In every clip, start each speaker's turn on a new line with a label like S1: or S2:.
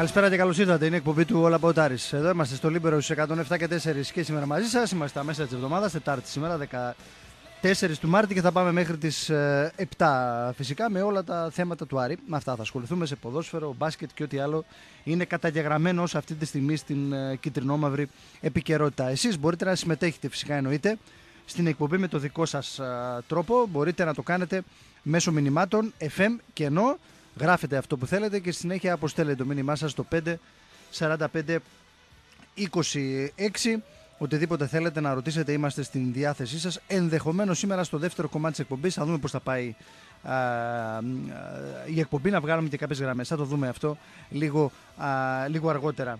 S1: Καλησπέρα και καλώς ήρθατε. Είναι εκπομπή του Όλα Εδώ είμαστε στο Λίμπερο στου 107 και 4 και σήμερα μαζί σας. Είμαστε τα μέσα της εβδομάδας, Τετάρτη σήμερα, 14 του Μάρτη και θα πάμε μέχρι τις 7 ε, φυσικά με όλα τα θέματα του Άρη. Με αυτά θα ασχοληθούμε σε ποδόσφαιρο, μπάσκετ και ό,τι άλλο είναι καταγεγραμμένο ως αυτή τη στιγμή στην ε, κυτρινόμαυρη επικαιρότητα. Εσείς μπορείτε να συμμετέχετε φυσικά εννοείται στην εκπομπή με το δικό σας ε, τρόπο. Μπορείτε να το κάνετε μέσω μηνυμάτων FM και ενώ γράφετε αυτό που θέλετε και στη συνέχεια αποστέλλετε το μήνυμά σας στο 54526. Οτιδήποτε θέλετε να ρωτήσετε, είμαστε στην διάθεσή σας. Ενδεχομένως σήμερα στο δεύτερο κομμάτι της εκπομπής θα δούμε πώς θα πάει η εκπομπή, να βγάλουμε και κάποιες γραμμές. Θα το δούμε αυτό λίγο, λίγο αργότερα.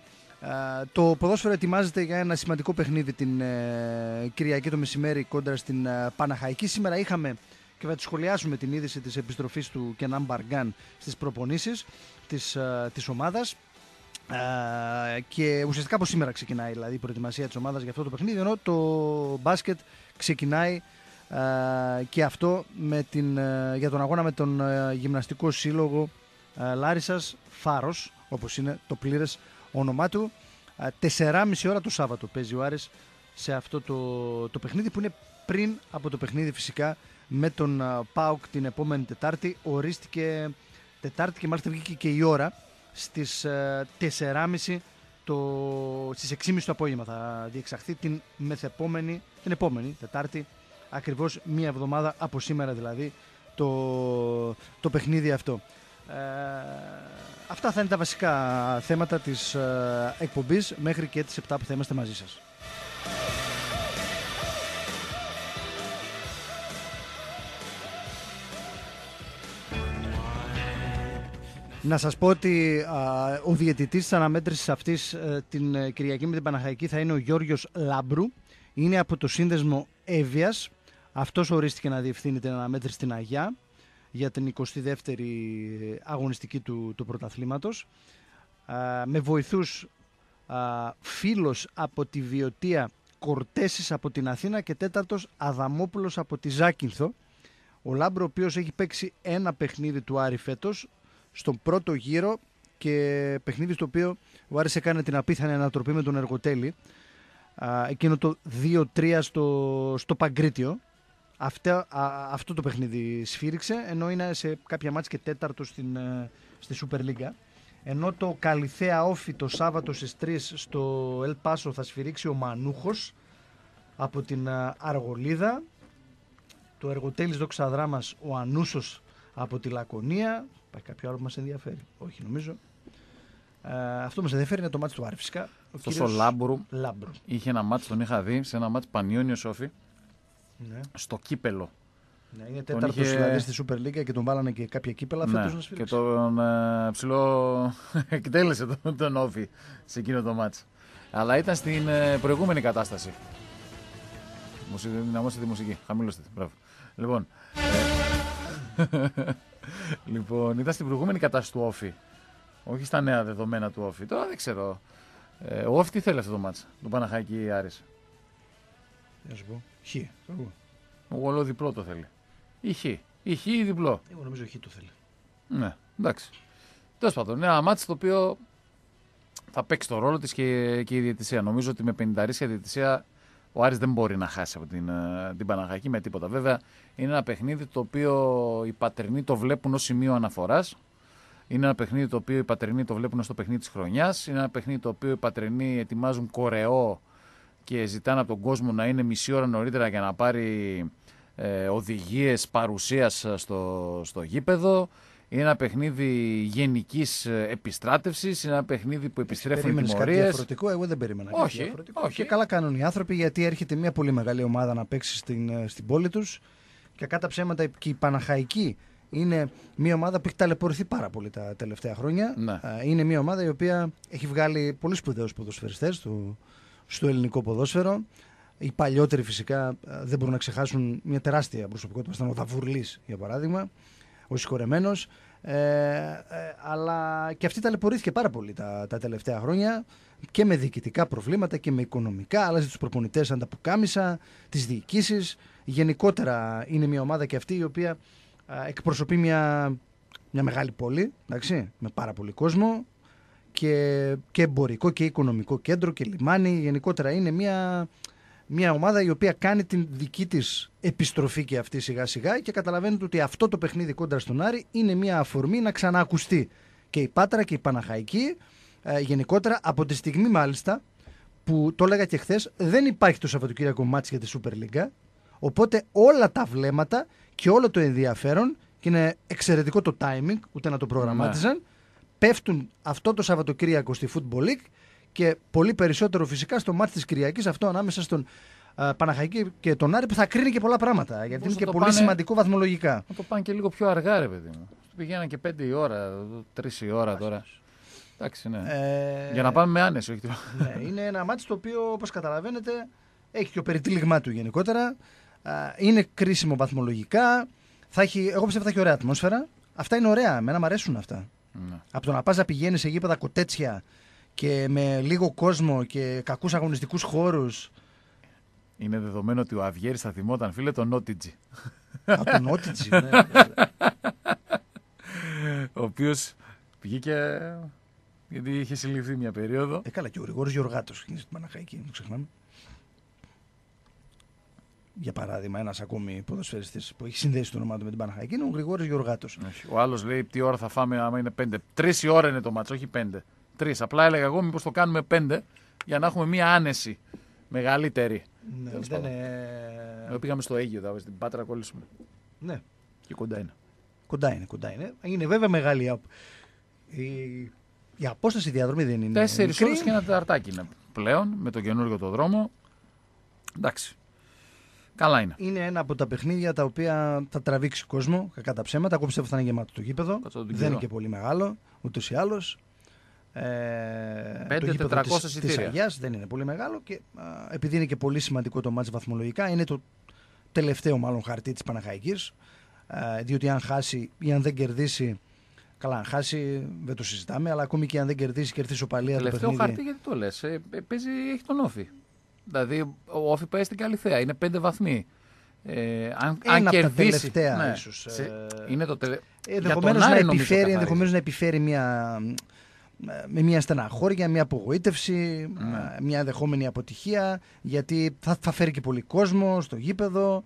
S1: Το ποδόσφαιρο ετοιμάζεται για ένα σημαντικό παιχνίδι την ε, Κυριακή το μεσημέρι κόντρα στην ε, Παναχαϊκή. Σήμερα είχαμε και θα τη σχολιάσουμε την είδηση της επιστροφής του Κενάν Μπαργκάν στις προπονήσεις της, ε, της ομάδας. Ε, και ουσιαστικά από σήμερα ξεκινάει δηλαδή, η προετοιμασία της ομάδας για αυτό το παιχνίδι ενώ το μπάσκετ ξεκινάει ε, και αυτό με την, για τον αγώνα με τον γυμναστικό σύλλογο Λάρισας Φάρος όπως είναι το πλήρες όνομά του 4,5 ώρα το Σάββατο παίζει ο Άρης σε αυτό το, το παιχνίδι που είναι πριν από το παιχνίδι φυσικά με τον ΠΑΟΚ την επόμενη Τετάρτη. Ορίστηκε Τετάρτη και μάλιστα βγήκε και η ώρα στις 4.30 ε, το, στις 6.30 το απόγευμα θα διεξαχθεί την μεθεπόμενη, την επόμενη Τετάρτη ακριβώς μία εβδομάδα από σήμερα δηλαδή το, το παιχνίδι αυτό. Ε, αυτά θα είναι τα βασικά θέματα της ε, εκπομπής μέχρι και τις 7 που θα είμαστε μαζί σας. Να σας πω ότι ο διαιτητής της αναμέτρησης αυτής ε, την ε, Κυριακή με την Παναχαϊκή θα είναι ο Γιώργος Λάμπρου. Είναι από το σύνδεσμο Εύβοιας. Αυτός ορίστηκε να διευθύνει την αναμέτρηση στην Αγιά για την 22η αγωνιστική του, του πρωταθλήματος. Α, με βοηθούς α, φίλος από τη Βιωτία, Κορτέσης από την Αθήνα και τέταρτος Αδαμόπουλος από τη Ζάκυνθο. Ο Λάμπρο, ο οποίος έχει παίξει ένα παιχνίδι του Άρη στον πρώτο γύρο και παιχνίδι στο οποίο ο Άρης έκανε την απίθανη ανατροπή με τον Εργοτέλη εκείνο το 2-3 στο, στο Παγκρίτιο αυτό το παιχνίδι σφύριξε ενώ είναι σε κάποια μάτς και τέταρτο στην, ε, στη Σούπερ Λίγκα ενώ το Καλυθέα Όφη το Σάββατο στις 3 στο Ελ Πάσο θα σφυρίξει ο Μανούχος από την ε, Αργολίδα το Εργοτέλης Δόξα Δράμας ο Ανούσος από τη Λακωνία Υπάρχει κάποιο άλλο που μας ενδιαφέρει. Όχι, νομίζω. Ε, αυτό μας ενδιαφέρει είναι το μάτι του Άρη, φυσικά. Ο αυτό Λάμπρου,
S2: Λάμπρου. Είχε ένα μάτι, τον είχα δει, σε ένα μάτι Πανιόνιο Σόφι. Ναι. Στο κύπελο.
S1: Ναι, είναι τέταρτος είχε... δηλαδή στη Σούπερ
S2: Λίγκα και τον βάλανε και κάποια κύπελα. Ναι, φέτος και τον ε, ψηλό εκτέλεσε τον, τον Όφι σε εκείνο το μάτι. Αλλά ήταν στην ε, προηγούμενη κατάσταση. Δυναμώστε τη μουσική. Χαμήλωστε. Μπράβο. Λοιπόν. Ε, λοιπόν, ήταν στην προηγούμενη κατάσταση του Όφη. Όχι στα νέα δεδομένα του Όφη. Τώρα δεν ξέρω. Ε, ο Όφη τι θέλει αυτό το μάτσα, του Παναχάκη Άρης. Για σου πω. Χ. Ο Γολό διπλό το θέλει. Ή Χ. Ή Χ ή διπλό. Εγώ νομίζω Χ το θέλει. Ναι, εντάξει. Τέλος πάντων, ένα μάτσο το οποίο θα παίξει το ρόλο της και, και η διαιτησία. Νομίζω ότι με 50 ρίσκια διαιτησία ο Άρης δεν μπορεί να χάσει από την, ε, την με τίποτα. Βέβαια, είναι ένα παιχνίδι το οποίο οι πατρινοί το βλέπουν ως σημείο αναφοράς. Είναι ένα παιχνίδι το οποίο οι πατρινοί το βλέπουν στο παιχνίδι της χρονιάς. Είναι ένα παιχνίδι το οποίο οι πατρινοί ετοιμάζουν κορεό και ζητάνε από τον κόσμο να είναι μισή ώρα νωρίτερα για να πάρει ε, οδηγίες παρουσίας στο, στο γήπεδο. Είναι ένα παιχνίδι γενικής ε, επιστράτευσης, είναι ένα παιχνίδι που επιστρέφουν οι κάτι διαφορετικό, εγώ
S1: δεν περίμενα. Όχι, κάτι διαφορετικό. όχι. Και καλά κάνουν οι άνθρωποι γιατί έρχεται μια πολύ μεγάλη ομάδα να παίξει στην, ε, στην πόλη τους. Και κατά ψέματα και η Παναχαϊκή είναι μια ομάδα που έχει ταλαιπωρηθεί πάρα πολύ τα τελευταία χρόνια. Ναι. Είναι μια ομάδα η οποία έχει βγάλει πολύ σπουδαίους ποδοσφαιριστές στο, στο ελληνικό ποδόσφαιρο. Οι παλιότεροι φυσικά ε, δεν μπορούν να ξεχάσουν μια τεράστια προσωπικότητα. Ήταν ο Δαβουρλής, για παράδειγμα ο συγχωρεμένος. Ε, ε, αλλά και αυτή ταλαιπωρήθηκε πάρα πολύ τα, τα τελευταία χρόνια και με διοικητικά προβλήματα και με οικονομικά. Άλλαζε τους προπονητές ανταποκάμισα, τις διοικήσεις. Γενικότερα είναι μια ομάδα και αυτή η οποία εκπροσωπεί μια, μια μεγάλη πόλη, εντάξει, με πάρα πολύ κόσμο και, και εμπορικό και οικονομικό κέντρο και λιμάνι. Γενικότερα είναι μια μια ομάδα η οποία κάνει την δική της επιστροφή και αυτή σιγά σιγά και καταλαβαίνετε ότι αυτό το παιχνίδι κόντρα στον Άρη είναι μια αφορμή να ξαναακουστεί και η Πάτρα και η Παναχαϊκή ε, γενικότερα από τη στιγμή μάλιστα που το έλεγα και χθες, δεν υπάρχει το Σαββατοκύριακο μάτς για τη Σούπερ Λίγκα Οπότε όλα τα βλέμματα και όλο το ενδιαφέρον και είναι εξαιρετικό το timing, ούτε να το προγραμμάτιζαν, ναι. πέφτουν αυτό το Σαββατοκύριακο στη Football League και πολύ περισσότερο φυσικά στο μάτι της Κυριακής, αυτό ανάμεσα στον Παναχαϊκή και τον Άρη που θα κρίνει και πολλά πράγματα. Γιατί είναι και πολύ σημαντικό
S2: βαθμολογικά. Να το πάνε και λίγο πιο αργά, ρε παιδί μου. Πηγαίναν και 5 η ώρα, 3 η ώρα τώρα. Εντάξει, ναι. Ε... Για να πάμε με άνεση, όχι ναι, Είναι ένα μάτι το
S1: οποίο, όπως καταλαβαίνετε, έχει και ο περιτύλιγμά του γενικότερα. είναι κρίσιμο βαθμολογικά. Θα έχει, εγώ πιστεύω θα έχει ωραία ατμόσφαιρα. Αυτά είναι ωραία. Μένα μου αρέσουν αυτά. Ναι. Από το να πας να πηγαίνεις σε γήπεδα κοτέτσια και με λίγο κόσμο και κακούς
S2: αγωνιστικούς χώρους. Είναι δεδομένο ότι ο Αβιέρης θα θυμόταν, φίλε, τον Νότιτζι. Α, τον Νότιτζι, ναι. ο οποίος
S1: βγήκε γιατί είχε συλληφθεί μια περίοδο. Ε, καλά, και ο Γρηγόρης Γιωργάτος είναι στην Παναχαϊκή, μην ξεχνάμε. Για παράδειγμα, ένας ακόμη ποδοσφαιριστής
S2: που έχει συνδέσει το όνομά του με την Παναχαϊκή είναι ο Γρηγόρης Γιωργάτο. Ο άλλος λέει τι ώρα θα φάμε, άμα είναι πέντε. Τρεις ώρα είναι το μάτσο, όχι πέντε τρεις. Απλά έλεγα εγώ μήπως το κάνουμε πέντε για να έχουμε μία άνεση μεγαλύτερη. Ναι, δεν είναι... πήγαμε στο Αίγιο, δηλαδή, στην Πάτρα κολλήσουμε. Ναι. Και κοντά είναι.
S1: Κοντά είναι, κοντά είναι. Είναι βέβαια μεγάλη η, η απόσταση διαδρομή δεν είναι. Τέσσερις ώρες και ένα
S2: τεταρτάκι είναι πλέον με το καινούργιο το δρόμο. Εντάξει. Καλά είναι. Είναι ένα από τα παιχνίδια τα
S1: οποία θα τραβήξει κόσμο. κατά τα ψέματα. Ακόμα πιστεύω θα είναι γεμάτο το γήπεδο. δεν είναι και πολύ μεγάλο ούτως ή άλλως. Ε, 5, 400 της, δεν είναι πολύ μεγάλο και α, επειδή είναι και πολύ σημαντικό το μάτς βαθμολογικά είναι το τελευταίο μάλλον χαρτί της Παναχαϊκής ε, διότι αν χάσει ή αν δεν κερδίσει Καλά, αν χάσει δεν το συζητάμε, αλλά ακόμη και αν δεν κερδίσει, κερδίσει ο Παλία. Τελευταίο το χαρτί,
S2: γιατί το λες. Ε, παίζει, έχει τον Όφη. Δηλαδή, ο Όφη πάει στην Καλυθέα Είναι πέντε βαθμοί. Ε, αν, αν κερδίσει. Τα τελευταία, ναι, ε, είναι το τελευταίο ε, ενδεχομένως, να ενδεχομένως
S1: να επιφέρει μια με μια στεναχώρια, μια απογοήτευση, ναι. μια δεχόμενη αποτυχία, γιατί θα, θα φέρει και πολύ κόσμο στο γήπεδο.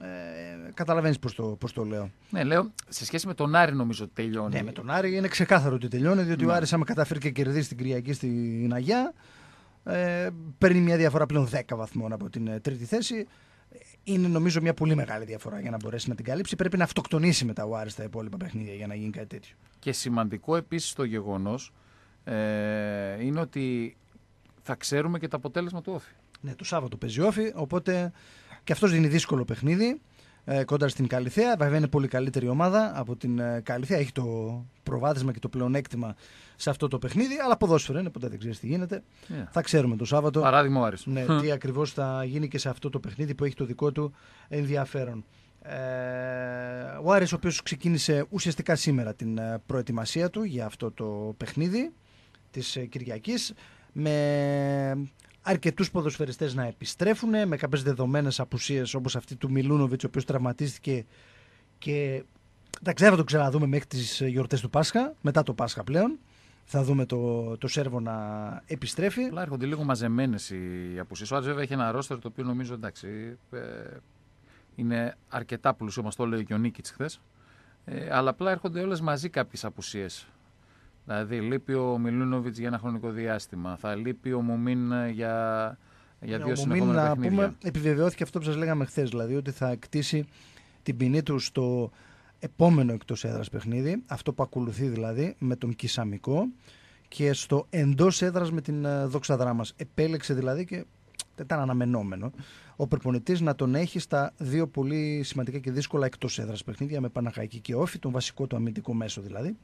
S1: Ε, Καταλαβαίνεις πώς το, το λέω.
S2: Ναι, λέω σε σχέση με τον Άρη, νομίζω ότι τελειώνει. Ναι, με τον Άρη είναι ξεκάθαρο
S1: ότι τελειώνει, διότι ο ναι. Άρης, άμα καταφέρει και κερδίσει την Κυριακή στην Αγιά, ε, παίρνει μια διαφορά πλέον 10 βαθμών από την ε, τρίτη θέση. Είναι νομίζω μια πολύ μεγάλη διαφορά για να μπορέσει να την καλύψει. Πρέπει να αυτοκτονήσει μετά ο Άρης τα υπόλοιπα παιχνίδια για να γίνει κάτι τέτοιο.
S2: Και σημαντικό επίσης το γεγονός ε, είναι ότι θα ξέρουμε και το αποτέλεσμα του όφη.
S1: Ναι, το Σάββατο παίζει όφη, οπότε και αυτός δίνει δύσκολο παιχνίδι ε, στην Καλυθέα. Βέβαια είναι πολύ καλύτερη ομάδα από την ε, Καλυθέα. Έχει το προβάδισμα και το πλεονέκτημα σε αυτό το παιχνίδι. Αλλά ποδόσφαιρο είναι, ποτέ δεν ξέρεις τι γίνεται. Ναι. Θα ξέρουμε το Σάββατο. Παράδειγμα, ο Άρης. Ναι, τι ακριβώς θα γίνει και σε αυτό το παιχνίδι που έχει το δικό του ενδιαφέρον. Ε, ο Άρης ο οποίος ξεκίνησε ουσιαστικά σήμερα την ε, προετοιμασία του για αυτό το παιχνίδι της ε, Κυριακής με αρκετούς ποδοσφαιριστές να επιστρέφουν με κάποιες δεδομένες απουσίες όπως αυτή του Μιλούνοβιτς ο οποίος τραυματίστηκε και τα ξέρω το ξαναδούμε μέχρι τις ε, γιορτές του Πάσχα μετά το Πάσχα πλέον θα δούμε το, το Σέρβο να
S2: επιστρέφει. Αλλά έρχονται λίγο μαζεμένες οι απουσίες. Ο Άρης βέβαια έχει ένα ρόστερ το οποίο νομίζω εντάξει ε, είναι αρκετά πλούσιο. Μας το λέει και ο Νίκη χθε. αλλά απλά έρχονται όλες μαζί κάποιες απουσίες. Δηλαδή λείπει ο Μιλούνοβιτ για ένα χρονικό διάστημα. Θα λείπει ο Μουμίν ε, για, για ναι, δύο συνεχόμενα να Πούμε,
S1: επιβεβαιώθηκε αυτό που σας λέγαμε χθες, δηλαδή ότι θα εκτίσει την ποινή του στο επόμενο εκτός έδρας παιχνίδι, αυτό που ακολουθεί δηλαδή με τον Κισαμικό και στο εντός έδρας με την ε, δόξα μας. Επέλεξε δηλαδή και ήταν αναμενόμενο ο προπονητής να τον έχει στα δύο πολύ σημαντικά και δύσκολα εκτός έδρας παιχνίδια με Παναχαϊκή και Όφη, τον βασικό του αμυντικό μέσο δηλαδή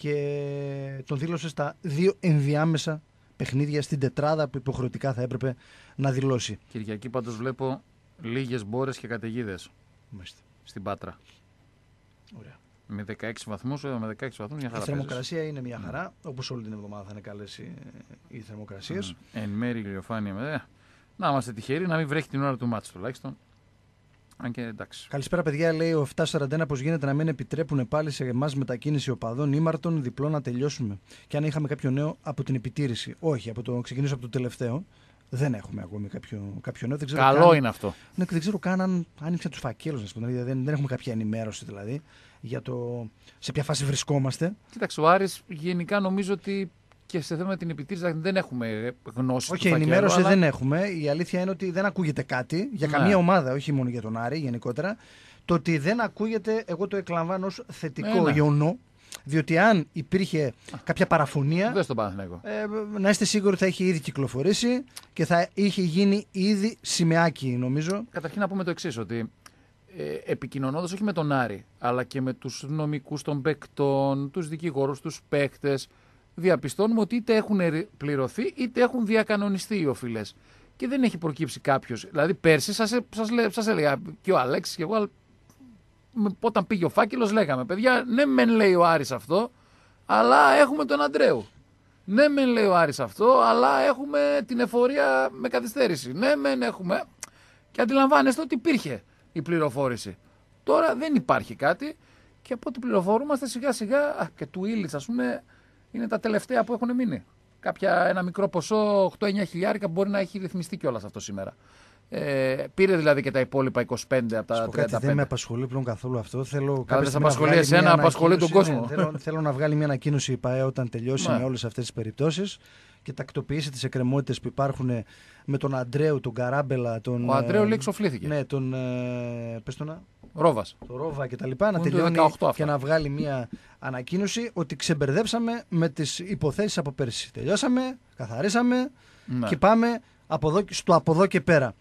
S1: και τον δήλωσε στα δύο ενδιάμεσα παιχνίδια στην τετράδα που υποχρεωτικά θα έπρεπε να
S2: δηλώσει. Κυριακή πάντως βλέπω λίγες μπόρες και καταιγίδες. στην Πάτρα. Ωραία. Με 16 βαθμούς, ε, με 16 βαθμούς μια χαρά Η θερμοκρασία
S1: είναι μια ναι. χαρά, όπως όπως όλη την εβδομάδα θα είναι καλές οι, οι θερμοκρασίες.
S2: Ναι. Εν μέρη ηλιοφάνεια. Ε, να είμαστε τυχεροί να μην βρέχει την ώρα του μάτς τουλάχιστον. Αν και εντάξει.
S1: Καλησπέρα, παιδιά. Λέει ο 741 πω γίνεται να μην επιτρέπουν πάλι σε εμάς μετακίνηση οπαδών ήμαρτων διπλό να τελειώσουμε. Και αν είχαμε κάποιο νέο από την επιτήρηση. Όχι, από το, ξεκινήσω από το τελευταίο. Δεν έχουμε ακόμη κάποιο, κάποιο νέο. Δεν ξέρω Καλό καν, είναι αυτό. Ναι, δεν ξέρω καν αν άνοιξαν τους φακέλους, πούμε. Δεν, δεν έχουμε κάποια ενημέρωση δηλαδή για το σε ποια φάση βρισκόμαστε.
S2: Κοίταξε, ο Άρης γενικά νομίζω ότι και σε θέμα την επιτήρηση δεν έχουμε γνώση. Όχι, ενημέρωση αλλά... δεν
S1: έχουμε. Η αλήθεια είναι ότι δεν ακούγεται κάτι για ναι. καμία ομάδα, όχι μόνο για τον Άρη γενικότερα. Το ότι δεν ακούγεται, εγώ το εκλαμβάνω ως θετικό ε, ναι, Διότι αν υπήρχε
S2: κάποια παραφωνία. Δεν στον ναι,
S1: ε, να είστε σίγουροι ότι θα είχε ήδη κυκλοφορήσει και θα είχε γίνει ήδη σημαίακι, νομίζω.
S2: Καταρχήν να πούμε το εξής, ότι ε, επικοινωνώντας όχι με τον Άρη, αλλά και με τους νομικούς των παικτών, τους δικηγόρους, τους παίκτες, διαπιστώνουμε ότι είτε έχουν πληρωθεί είτε έχουν διακανονιστεί οι οφειλές. Και δεν έχει προκύψει κάποιος. Δηλαδή, πέρσι σας ε, σας, έλεγα και ο Αλέξης και εγώ, όταν πήγε ο φάκελος, λέγαμε παιδιά, ναι, μεν λέει ο Άρης αυτό, αλλά έχουμε τον Αντρέου. Ναι, μεν λέει ο Άρης αυτό, αλλά έχουμε την εφορία με καθυστέρηση. Ναι, μεν έχουμε. Και αντιλαμβάνεστε ότι υπήρχε η πληροφόρηση. Τώρα δεν υπάρχει κάτι και από ό,τι πληροφορούμαστε σιγά σιγά και του Ήλιτ, ας πούμε, είναι τα τελευταία που έχουν μείνει. Κάποια, ένα μικρό ποσό, 8-9 χιλιάρικα μπορεί να έχει ρυθμιστεί κιόλας αυτό σήμερα. Ε, πήρε δηλαδή και τα υπόλοιπα 25 από τα 35. Κάτι, δεν με
S1: απασχολεί πλέον καθόλου αυτό. Θέλω να σε απασχολεί εσένα, απασχολεί τον κόσμο. Ναι, θέλω, θέλω να βγάλει μια ανακοίνωση η όταν τελειώσει ναι. με όλες αυτές τις περιπτώσεις και τακτοποιήσει τις εκκρεμότητες που υπάρχουν με τον Αντρέου, τον Καράμπελα. Τον, ο Αντρέου ε, Ναι, τον. Ε, το να. Ρόβας. Το Ρόβα και τα λοιπά. Να τελειώνει και να βγάλει μια ανακοίνωση ότι ξεμπερδέψαμε με τις υποθέσεις από πέρσι. Τελειώσαμε, καθαρίσαμε ναι. και πάμε από εδώ, στο από εδώ και πέρα.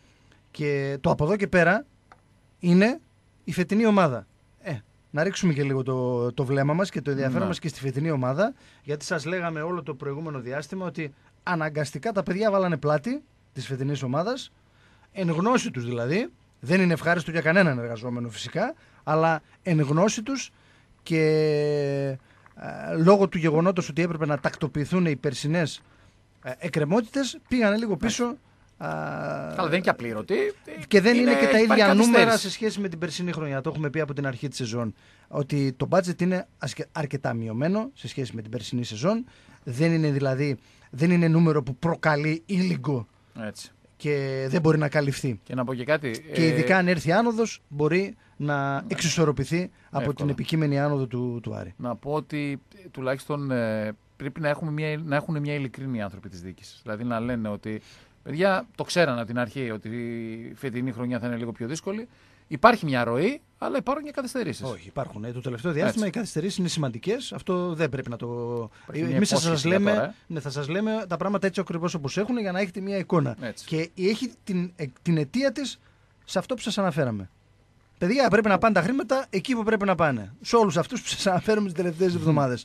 S1: Και το από εδώ και πέρα είναι η φετινή ομάδα. Ε, να ρίξουμε και λίγο το, το βλέμμα μας και το ενδιαφέρον ναι. μας και στη φετινή ομάδα γιατί σας λέγαμε όλο το προηγούμενο διάστημα ότι αναγκαστικά τα παιδιά βάλανε πλάτη της φετινής ομάδας, εν γνώση τους δηλαδή δεν είναι ευχάριστο για κανέναν εργαζόμενο φυσικά, αλλά εν γνώση τους και ε, λόγω του γεγονότος ότι έπρεπε να τακτοποιηθούν οι περσινές ε, εκκρεμότητες, Πήγαν λίγο πίσω. αλλά δεν είναι και απλήρωτη. Και δεν είναι, και τα ίδια νούμερα σε σχέση με την περσινή χρονιά. Το έχουμε πει από την αρχή της σεζόν. Ότι το budget είναι αρκετά μειωμένο σε σχέση με την περσινή σεζόν. Δεν είναι δηλαδή δεν είναι νούμερο που προκαλεί ήλιγκο
S2: Έτσι και δεν μπορεί να καλυφθεί. Και να πω κάτι. Και ε, ειδικά
S1: αν έρθει άνοδος, μπορεί να εξισορροπηθεί από την επικείμενη άνοδο του, του Άρη.
S2: Να πω ότι ε, τουλάχιστον ε, πρέπει να, έχουμε μια, να έχουν μια ειλικρίνη οι άνθρωποι της δίκη. Δηλαδή να λένε ότι. Παιδιά, το ξέρανε την αρχή ότι η φετινή χρονιά θα είναι λίγο πιο δύσκολη. Υπάρχει μια ροή, αλλά υπάρχουν και καθυστερήσεις. Όχι, υπάρχουν. Ε, το τελευταίο διάστημα Έτσι. οι
S1: καθυστερήσεις είναι σημαντικές. Αυτό δεν πρέπει να το. Εμείς θα σας λέμε, ε. Ναι, λέμε τα πράγματα έτσι ακριβώς όπως έχουν για να έχετε μια εικόνα. Έτσι. Και έχει την, ε, την αιτία της σε αυτό που σας αναφέραμε. Παιδιά, πρέπει να πάνε τα χρήματα εκεί που πρέπει να πάνε. Σε όλους αυτούς που σας αναφέρουμε τις τελευταίες εβδομάδε.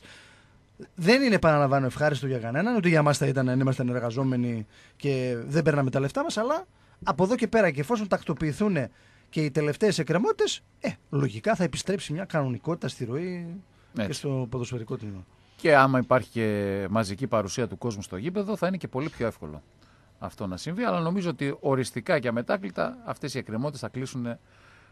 S1: Δεν είναι, επαναλαμβάνω, ευχάριστο για κανέναν, ότι για εμά θα ήταν αν ήμασταν εργαζόμενοι και δεν παίρναμε τα λεφτά μας, αλλά από εδώ και πέρα και εφόσον τακτοποιηθούν και οι τελευταίες εκκρεμότητες, ε, λογικά θα επιστρέψει μια κανονικότητα στη ροή και στο ποδοσφαιρικό τμήμα.
S2: Και άμα υπάρχει και μαζική παρουσία του κόσμου στο γήπεδο, θα είναι και πολύ πιο εύκολο αυτό να συμβεί. Αλλά νομίζω ότι οριστικά και αμετάκλητα αυτές οι εκκρεμότητες θα κλείσουν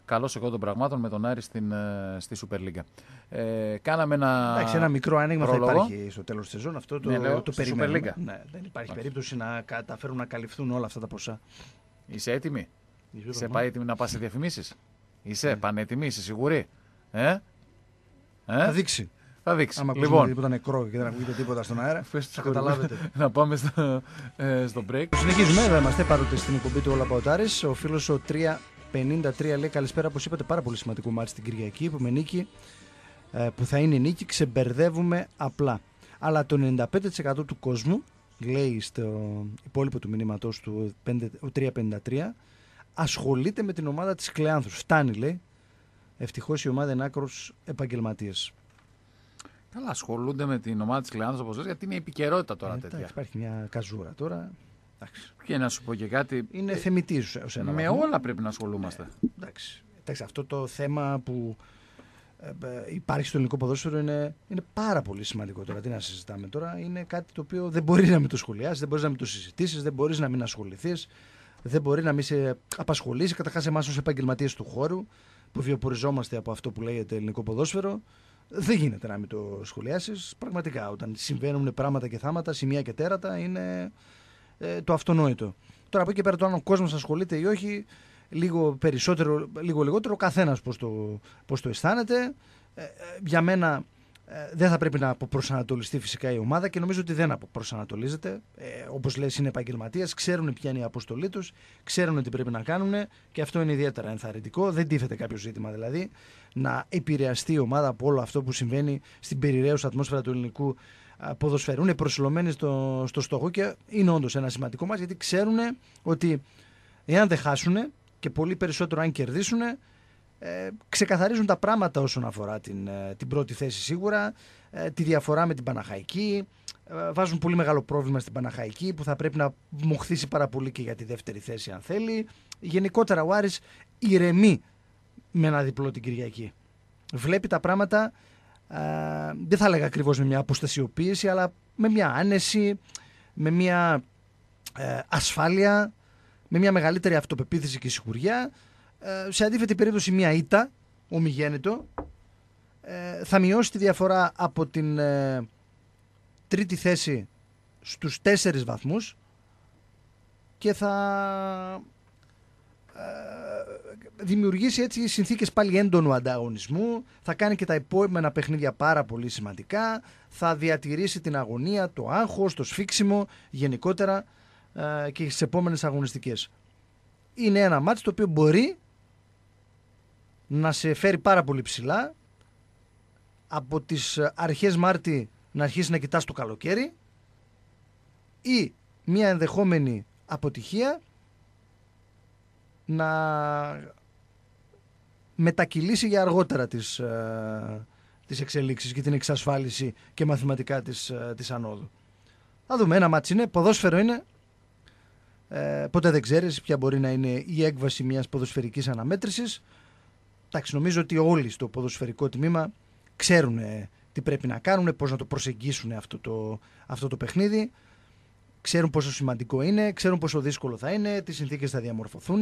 S2: καλώς εγώ των πραγμάτων με τον Άρη στην, ε, στη Super League. Ε, κάναμε ένα. Εντάξει, ένα μικρό άνοιγμα θα υπάρχει στο τέλος της σεζόν. Αυτό το, ναι, το Ναι,
S1: δεν υπάρχει Άχι. περίπτωση να καταφέρουν να καλυφθούν όλα αυτά
S2: τα ποσά. Είσαι έτοιμη. Είσαι πάει έτοιμη να πας σε διαφημίσεις. Είσαι ναι. πανέτοιμη, είσαι σίγουρη. Ε? Ε? Θα δείξει. Θα δείξει. Άμα λοιπόν. τίποτα
S1: νεκρό και δεν ακούγεται τίποτα στον αέρα, θα καταλάβετε. να πάμε στο, ε, στο break. Συνεχίζουμε, εδώ είμαστε παρότι στην εκπομπή του Όλα Ο φίλος ο 353 λέει καλησπέρα, όπως είπατε, πάρα πολύ σημαντικό μάτι στην Κυριακή που με νίκη. Ε, που θα είναι νίκη, ξεμπερδεύουμε απλά. Αλλά το 95% του κόσμου, λέει στο υπόλοιπο του μηνύματο του 5, 353, ασχολείται με την ομάδα της Κλεάνθου. Φτάνει, λέει. Ευτυχώς η ομάδα είναι άκρος επαγγελματίε.
S2: Καλά, ασχολούνται με την ομάδα της Κλεάνθου όπω λέει, γιατί είναι επικαιρότητα τώρα ε, τέτοια.
S1: υπάρχει μια καζούρα τώρα.
S2: Και να σου πω και κάτι. Είναι ε, θεμητής
S1: ω ένα. Με όλα
S2: πρέπει να ασχολούμαστε. Ε,
S1: εντάξει. Αυτό το θέμα που ε, ε, υπάρχει στο ελληνικό ποδόσφαιρο είναι, είναι πάρα πολύ σημαντικό τώρα. Τι να συζητάμε τώρα. Είναι κάτι το οποίο δεν μπορεί να μην το σχολιάσεις, δεν μπορείς να μην το συζητήσεις, δεν μπορείς να μην ασχοληθείς δεν μπορεί να μην σε απασχολήσει. Καταρχά, εμά ω επαγγελματίες του χώρου που βιοποριζόμαστε από αυτό που λέγεται ελληνικό ποδόσφαιρο, δεν γίνεται να μην το σχολιάσεις. Πραγματικά, όταν συμβαίνουν πράγματα και θάματα, σημεία και τέρατα, είναι ε, το αυτονόητο. Τώρα από εκεί πέρα, το αν ο κόσμος ασχολείται ή όχι, λίγο περισσότερο, λίγο λιγότερο, καθένας πώς το, το αισθάνεται. Ε, ε, για μένα, ε, δεν θα πρέπει να αποπροσανατολιστεί φυσικά η ομάδα και νομίζω ότι δεν αποπροσανατολίζεται. Ε, Όπως λες, είναι επαγγελματία, ξέρουν ποια είναι η αποστολή τους, ξέρουν τι πρέπει να κάνουν και αυτό είναι ιδιαίτερα ενθαρρυντικό. Δεν τίθεται κάποιο ζήτημα δηλαδή να επηρεαστεί η ομάδα από όλο αυτό που συμβαίνει στην περιραίουσα ατμόσφαιρα του ελληνικού ε, ποδοσφαίρου. Είναι προσιλωμένοι στο, στο στόχο και είναι όντως ένα σημαντικό μας γιατί ξέρουν ότι εάν δεν χάσουν και πολύ περισσότερο αν κερδίσουν, ε, ξεκαθαρίζουν τα πράγματα όσον αφορά την, ε, την πρώτη θέση σίγουρα, ε, τη διαφορά με την Παναχαϊκή. βάζουν πολύ μεγάλο πρόβλημα στην Παναχαϊκή που θα πρέπει να μου χθίσει πάρα πολύ και για τη δεύτερη θέση αν θέλει. Γενικότερα ο Άρης ηρεμεί με ένα διπλό την Κυριακή. Βλέπει τα πράγματα, δεν θα λέγα ακριβώς με μια αποστασιοποίηση, αλλά με μια άνεση, με μια ασφάλεια, με μια μεγαλύτερη αυτοπεποίθηση και σιγουριά ε, σε αντίθετη περίπτωση μια ήττα, ομιγέννητο, ε, θα μειώσει τη διαφορά από την ε, τρίτη θέση στους τέσσερις βαθμούς και θα δημιουργήσει έτσι συνθήκες πάλι έντονου ανταγωνισμού, θα κάνει και τα επόμενα παιχνίδια πάρα πολύ σημαντικά, θα διατηρήσει την αγωνία, το άγχος, το σφίξιμο γενικότερα και στις επόμενες αγωνιστικές. Είναι ένα μάτι το οποίο μπορεί να σε φέρει πάρα πολύ ψηλά. Από τις ε, αρχές Μάρτη να αρχίσεις να κοιτάς το καλοκαίρι ή μια ενδεχόμενη αποτυχία να μετακυλήσει για αργότερα τις, ε, τις εξελίξεις και την εξασφάλιση και μαθηματικά της, ε, της ανόδου. Θα δούμε, ένα μάτς είναι, ποδόσφαιρο είναι, ε, ποτέ δεν ξέρεις ποια μπορεί να είναι η έκβαση μιας ποδοσφαιρικής αναμέτρησης εντάξει, νομίζω ότι όλοι στο ποδοσφαιρικό τμήμα ξέρουν τι πρέπει να κάνουν, πώς να το προσεγγίσουν αυτό το, αυτό το παιχνίδι. Ξέρουν πόσο σημαντικό είναι, ξέρουν πόσο δύσκολο θα είναι, τι συνθήκες θα διαμορφωθούν.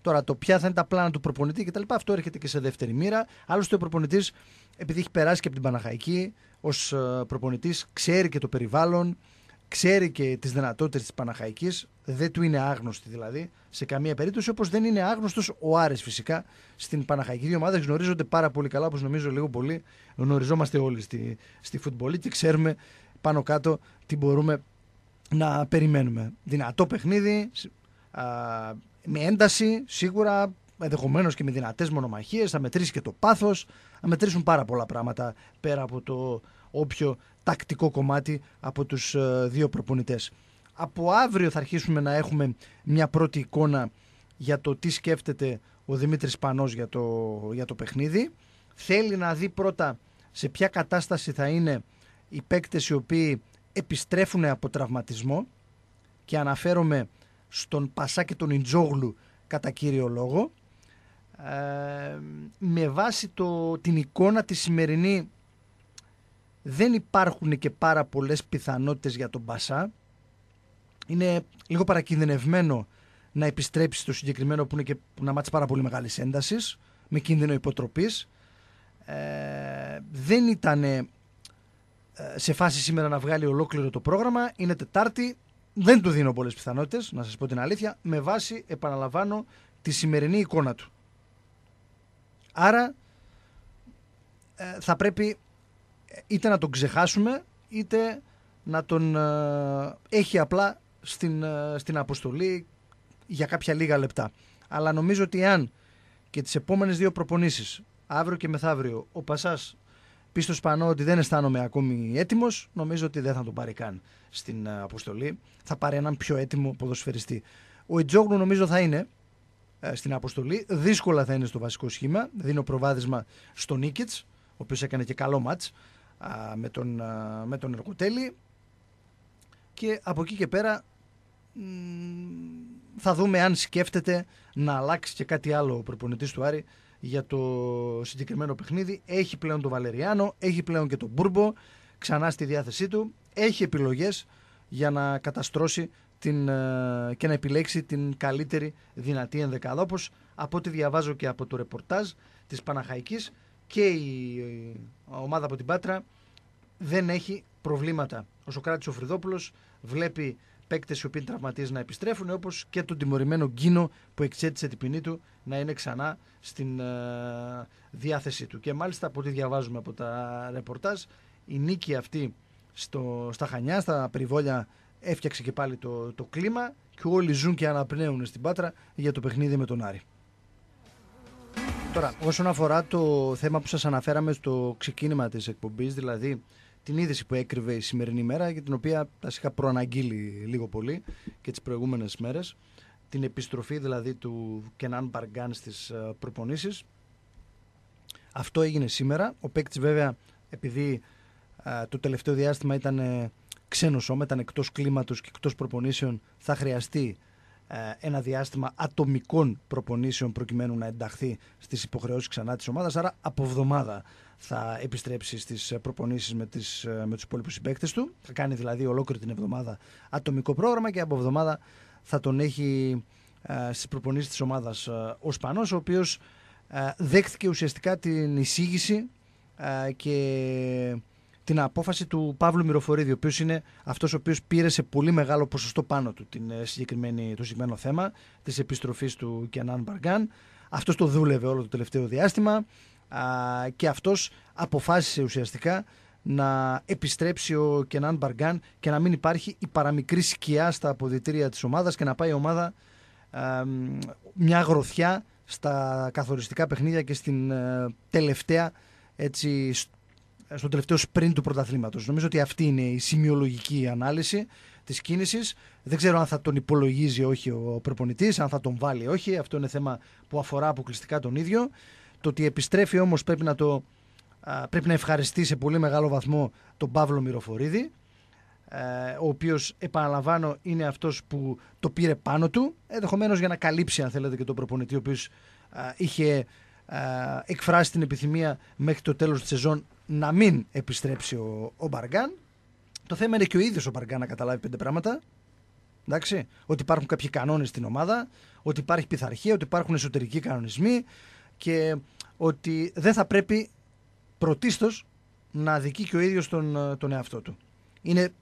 S1: Τώρα, το ποια θα είναι τα πλάνα του προπονητή κτλ. Αυτό έρχεται και σε δεύτερη μοίρα. Άλλωστε, ο προπονητής, επειδή έχει περάσει και από την Παναχαϊκή, ως ε, προπονητής, ξέρει και το περιβάλλον, ξέρει και τις δυνατότητες της Παναχαϊκής, δεν του είναι άγνωστη δηλαδή σε καμία περίπτωση, όπως δεν είναι άγνωστος ο Άρης φυσικά στην Παναχαϊκή. Δύο ομάδες γνωρίζονται πάρα πολύ καλά, όπως νομίζω λίγο πολύ γνωριζόμαστε όλοι στη, στη φουτμπολή και ξέρουμε πάνω κάτω τι μπορούμε να περιμένουμε. Δυνατό παιχνίδι, α, με ένταση σίγουρα, ενδεχομένως και με δυνατές μονομαχίες, θα μετρήσει και το πάθος, θα μετρήσουν πάρα πολλά πράγματα πέρα από το όποιο τακτικό κομμάτι από τους ε, δύο προπονητές. Από αύριο θα αρχίσουμε να έχουμε μια πρώτη εικόνα για το τι σκέφτεται ο Δημήτρης Πανός για το, για το παιχνίδι. Θέλει να δει πρώτα σε ποια κατάσταση θα είναι οι παίκτες οι οποίοι επιστρέφουν από τραυματισμό και αναφέρομαι στον Πασά και τον Ιντζόγλου κατά κύριο λόγο. Ε, με βάση το, την εικόνα τη σημερινή δεν υπάρχουν και πάρα πολλές πιθανότητες για τον Μπασά. Είναι λίγο παρακινδυνευμένο να επιστρέψει στο συγκεκριμένο που είναι και να μάτσει πάρα πολύ μεγάλης έντασης, με κίνδυνο υποτροπής. Ε, δεν ήταν ε, σε φάση σήμερα να βγάλει ολόκληρο το πρόγραμμα. Είναι Τετάρτη. Δεν του δίνω πολλές πιθανότητες, να σας πω την αλήθεια, με βάση, επαναλαμβάνω, τη σημερινή εικόνα του. Άρα ε, θα πρέπει είτε να τον ξεχάσουμε είτε να τον ε, έχει απλά στην, ε, στην αποστολή για κάποια λίγα λεπτά. Αλλά νομίζω ότι αν και τις επόμενες δύο προπονήσεις, αύριο και μεθαύριο, ο Πασάς πει στο Σπανό ότι δεν αισθάνομαι ακόμη έτοιμος, νομίζω ότι δεν θα τον πάρει καν στην ε, αποστολή. Θα πάρει έναν πιο έτοιμο ποδοσφαιριστή. Ο Ιτζόγλου νομίζω θα είναι στην αποστολή. Δύσκολα θα είναι στο βασικό σχήμα. Δίνω προβάδισμα στον Νίκητς, ο οποίος έκανε και καλό μάτ με τον, με τον Ερκοτέλη και από εκεί και πέρα θα δούμε αν σκέφτεται να αλλάξει και κάτι άλλο ο προπονητής του Άρη για το συγκεκριμένο παιχνίδι. Έχει πλέον τον Βαλεριάνο, έχει πλέον και τον Μπούρμπο ξανά στη διάθεσή του. Έχει επιλογές για να καταστρώσει την, και να επιλέξει την καλύτερη δυνατή ενδεκαδόπος από ό,τι διαβάζω και από το ρεπορτάζ της Παναχαϊκής και η ομάδα από την Πάτρα δεν έχει προβλήματα. Ο Σοκράτης Οφριδόπουλο βλέπει παίκτες οι οποίοι τραυματίες να επιστρέφουν, όπως και τον τιμωρημένο Γκίνο που εξέτησε την ποινή του να είναι ξανά στην ε, διάθεσή του. Και μάλιστα από ό,τι διαβάζουμε από τα ρεπορτάζ, η νίκη αυτή στο, στα Χανιά, στα περιβόλια, έφτιαξε και πάλι το, το κλίμα και όλοι ζουν και αναπνέουν στην Πάτρα για το παιχνίδι με τον Άρη. Τώρα, όσον αφορά το θέμα που σας αναφέραμε στο ξεκίνημα της εκπομπής, δηλαδή την είδηση που έκρυβε η σημερινή μέρα, για την οποία τα είχα προαναγγείλει λίγο πολύ και τις προηγούμενες μέρες, την επιστροφή δηλαδή του Κενάν Μπαργκάν στις ε, προπονήσεις. Αυτό έγινε σήμερα. Ο παίκτης βέβαια, επειδή ε, το τελευταίο διάστημα ήταν ε, ξένος σώμα, ήταν εκτός κλίματος και εκτός προπονήσεων, θα χρειαστεί ε, ένα διάστημα ατομικών προπονήσεων προκειμένου να ενταχθεί στις υποχρεώσεις ξανά της ομάδας. Άρα από εβδομάδα θα επιστρέψει στις προπονήσεις με, τις, ε, με τους υπόλοιπους συμπαίκτες του. Θα κάνει δηλαδή ολόκληρη την εβδομάδα ατομικό πρόγραμμα και από εβδομάδα θα τον έχει ε, στις προπονήσεις της ομάδας ο Σπανός, ο οποίος δέχθηκε ουσιαστικά την εισήγηση και την απόφαση του Παύλου Μυροφορίδη, ο οποίος είναι αυτός ο οποίος πήρε σε πολύ μεγάλο ποσοστό πάνω του την ε, συγκεκριμένη, το συγκεκριμένο θέμα της επιστροφής του Κενάν Μπαργκάν. Αυτός το δούλευε όλο το τελευταίο διάστημα α, και αυτός αποφάσισε ουσιαστικά να επιστρέψει ο Κενάν Μπαργκάν και να μην υπάρχει η παραμικρή σκιά στα αποδητήρια της ομάδας και να πάει η ομάδα α, μια γροθιά στα καθοριστικά παιχνίδια και στην ε, τελευταία έτσι, ε, στο τελευταίο sprint του πρωταθλήματος. Νομίζω ότι αυτή είναι η σημειολογική ανάλυση της κίνησης. Δεν ξέρω αν θα τον υπολογίζει όχι ο προπονητής, αν θα τον βάλει όχι. Αυτό είναι θέμα που αφορά αποκλειστικά τον ίδιο. Το ότι επιστρέφει όμως πρέπει να Πρέπει να ευχαριστεί σε πολύ μεγάλο βαθμό τον Παύλο Μυροφορίδη, ε, ο οποίος, επαναλαμβάνω, είναι αυτός που το πήρε πάνω του, ενδεχομένως για να καλύψει, αν θέλετε, και τον προπονητή, ο οποίος είχε εκφράσει την επιθυμία μέχρι το τέλος της σεζόν να μην επιστρέψει ο, ο Μπαργκάν. Το θέμα είναι και ο ίδιος ο Μπαργκάν να καταλάβει πέντε πράγματα. Εντάξει, ότι υπάρχουν κάποιοι κανόνες στην ομάδα, ότι υπάρχει πειθαρχία, ότι υπάρχουν εσωτερικοί κανονισμοί και ότι δεν θα πρέπει πρωτίστως να αδικεί και ο ίδιος τον, τον εαυτό του. Είναι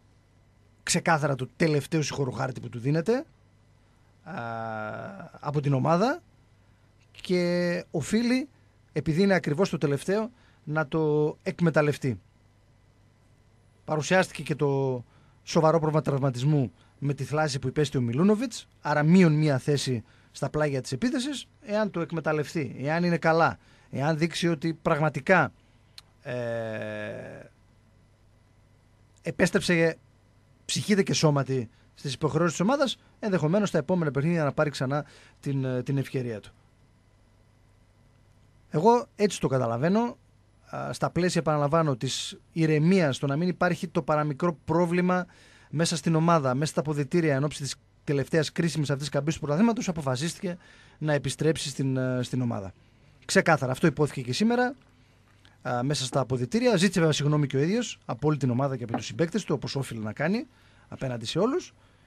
S1: ξεκάθαρα το τελευταίο συγχωροχάρτη που του δίνεται α, από την ομάδα και οφείλει, επειδή είναι ακριβώς το τελευταίο, να το εκμεταλλευτεί. Παρουσιάστηκε και το σοβαρό πρόβλημα τραυματισμού με τη θλάση που υπέστη ο Μιλούνοβιτ, άρα μείον μία θέση στα πλάγια της επίθεσης. Εάν το εκμεταλλευτεί, εάν είναι καλά, εάν δείξει ότι πραγματικά ε, επέστρεψε ψυχείται και σώματι στις υποχρεώσεις της ομάδας, ενδεχομένως στα επόμενα παιχνίδια να πάρει ξανά την, ε, την ευκαιρία του. Εγώ έτσι το καταλαβαίνω στα πλαίσια, επαναλαμβάνω, της ηρεμίας, το να μην υπάρχει το παραμικρό πρόβλημα μέσα στην ομάδα, μέσα στα αποδητήρια εν ώψη της τελευταίας κρίσιμης αυτής της καμπής του πρωταθλήματος, αποφασίστηκε να επιστρέψει στην, ε, στην ομάδα. Ξεκάθαρα, αυτό υπόθηκε και σήμερα, μέσα στα αποδητήρια. Ζήτησε βέβαια συγγνώμη και ο ίδιος, από όλη την ομάδα και από τους συμπαίκτες του, όπως όφιλε να κάνει, απέναντι σε όλους.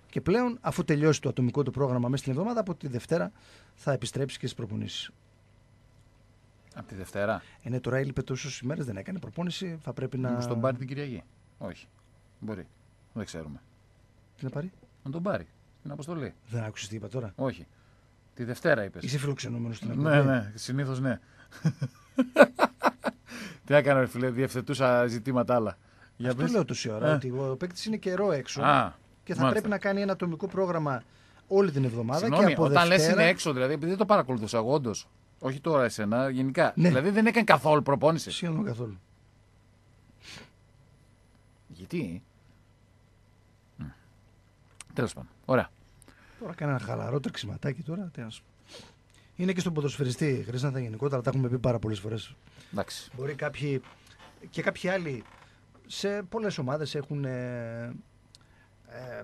S1: Και πλέον, αφού τελειώσει το ατομικό του πρόγραμμα μέσα στην εβδομάδα, από τη Δευτέρα θα επιστρέψει και στις προπονήσεις.
S2: Από τη Δευτέρα.
S1: Ε, ναι, τώρα έλειπε τόσες ημέρες, δεν έκανε προπόνηση. Θα πρέπει να. Να τον πάρει την
S2: Κυριακή. Όχι. Μπορεί. Δεν ξέρουμε. Τι να πάρει. Να τον πάρει. Την αποστολή. Δεν άκουσες τι είπα τώρα. Όχι. Τη Δευτέρα είπες. Είσαι φιλοξενούμενος στην Ελλάδα. Ναι, ναι, συνήθως ναι. τι έκανα, φιλέ, διευθετούσα ζητήματα άλλα. Για Αυτό πες. λέω τόση ώρα. Ε. Ότι
S1: ο παίκτης είναι καιρό έξω.
S2: Α, και θα μάλιστα. πρέπει
S1: να κάνει ένα ατομικό πρόγραμμα όλη την εβδομάδα. Συγγνώμη, και από όταν Δευτέρα... λε είναι
S2: έξω, δηλαδή, επειδή δεν το παρακολουθούσα εγώ, όντως. Όχι τώρα εσένα, γενικά. Ναι. Δηλαδή δεν έκανε καθόλου προπόνηση. Σχεδόν καθόλου. Γιατί. Τέλος πάντων. Ωραία. Τώρα κάνει ένα χαλαρό
S1: τρεξιματάκι τώρα. Είναι και στον ποδοσφαιριστή. Χρειάζεται γενικότερα, τα έχουμε πει πάρα πολλές φορές. Μπορεί κάποιοι και κάποιοι άλλοι σε πολλές ομάδες έχουν. Ε, ε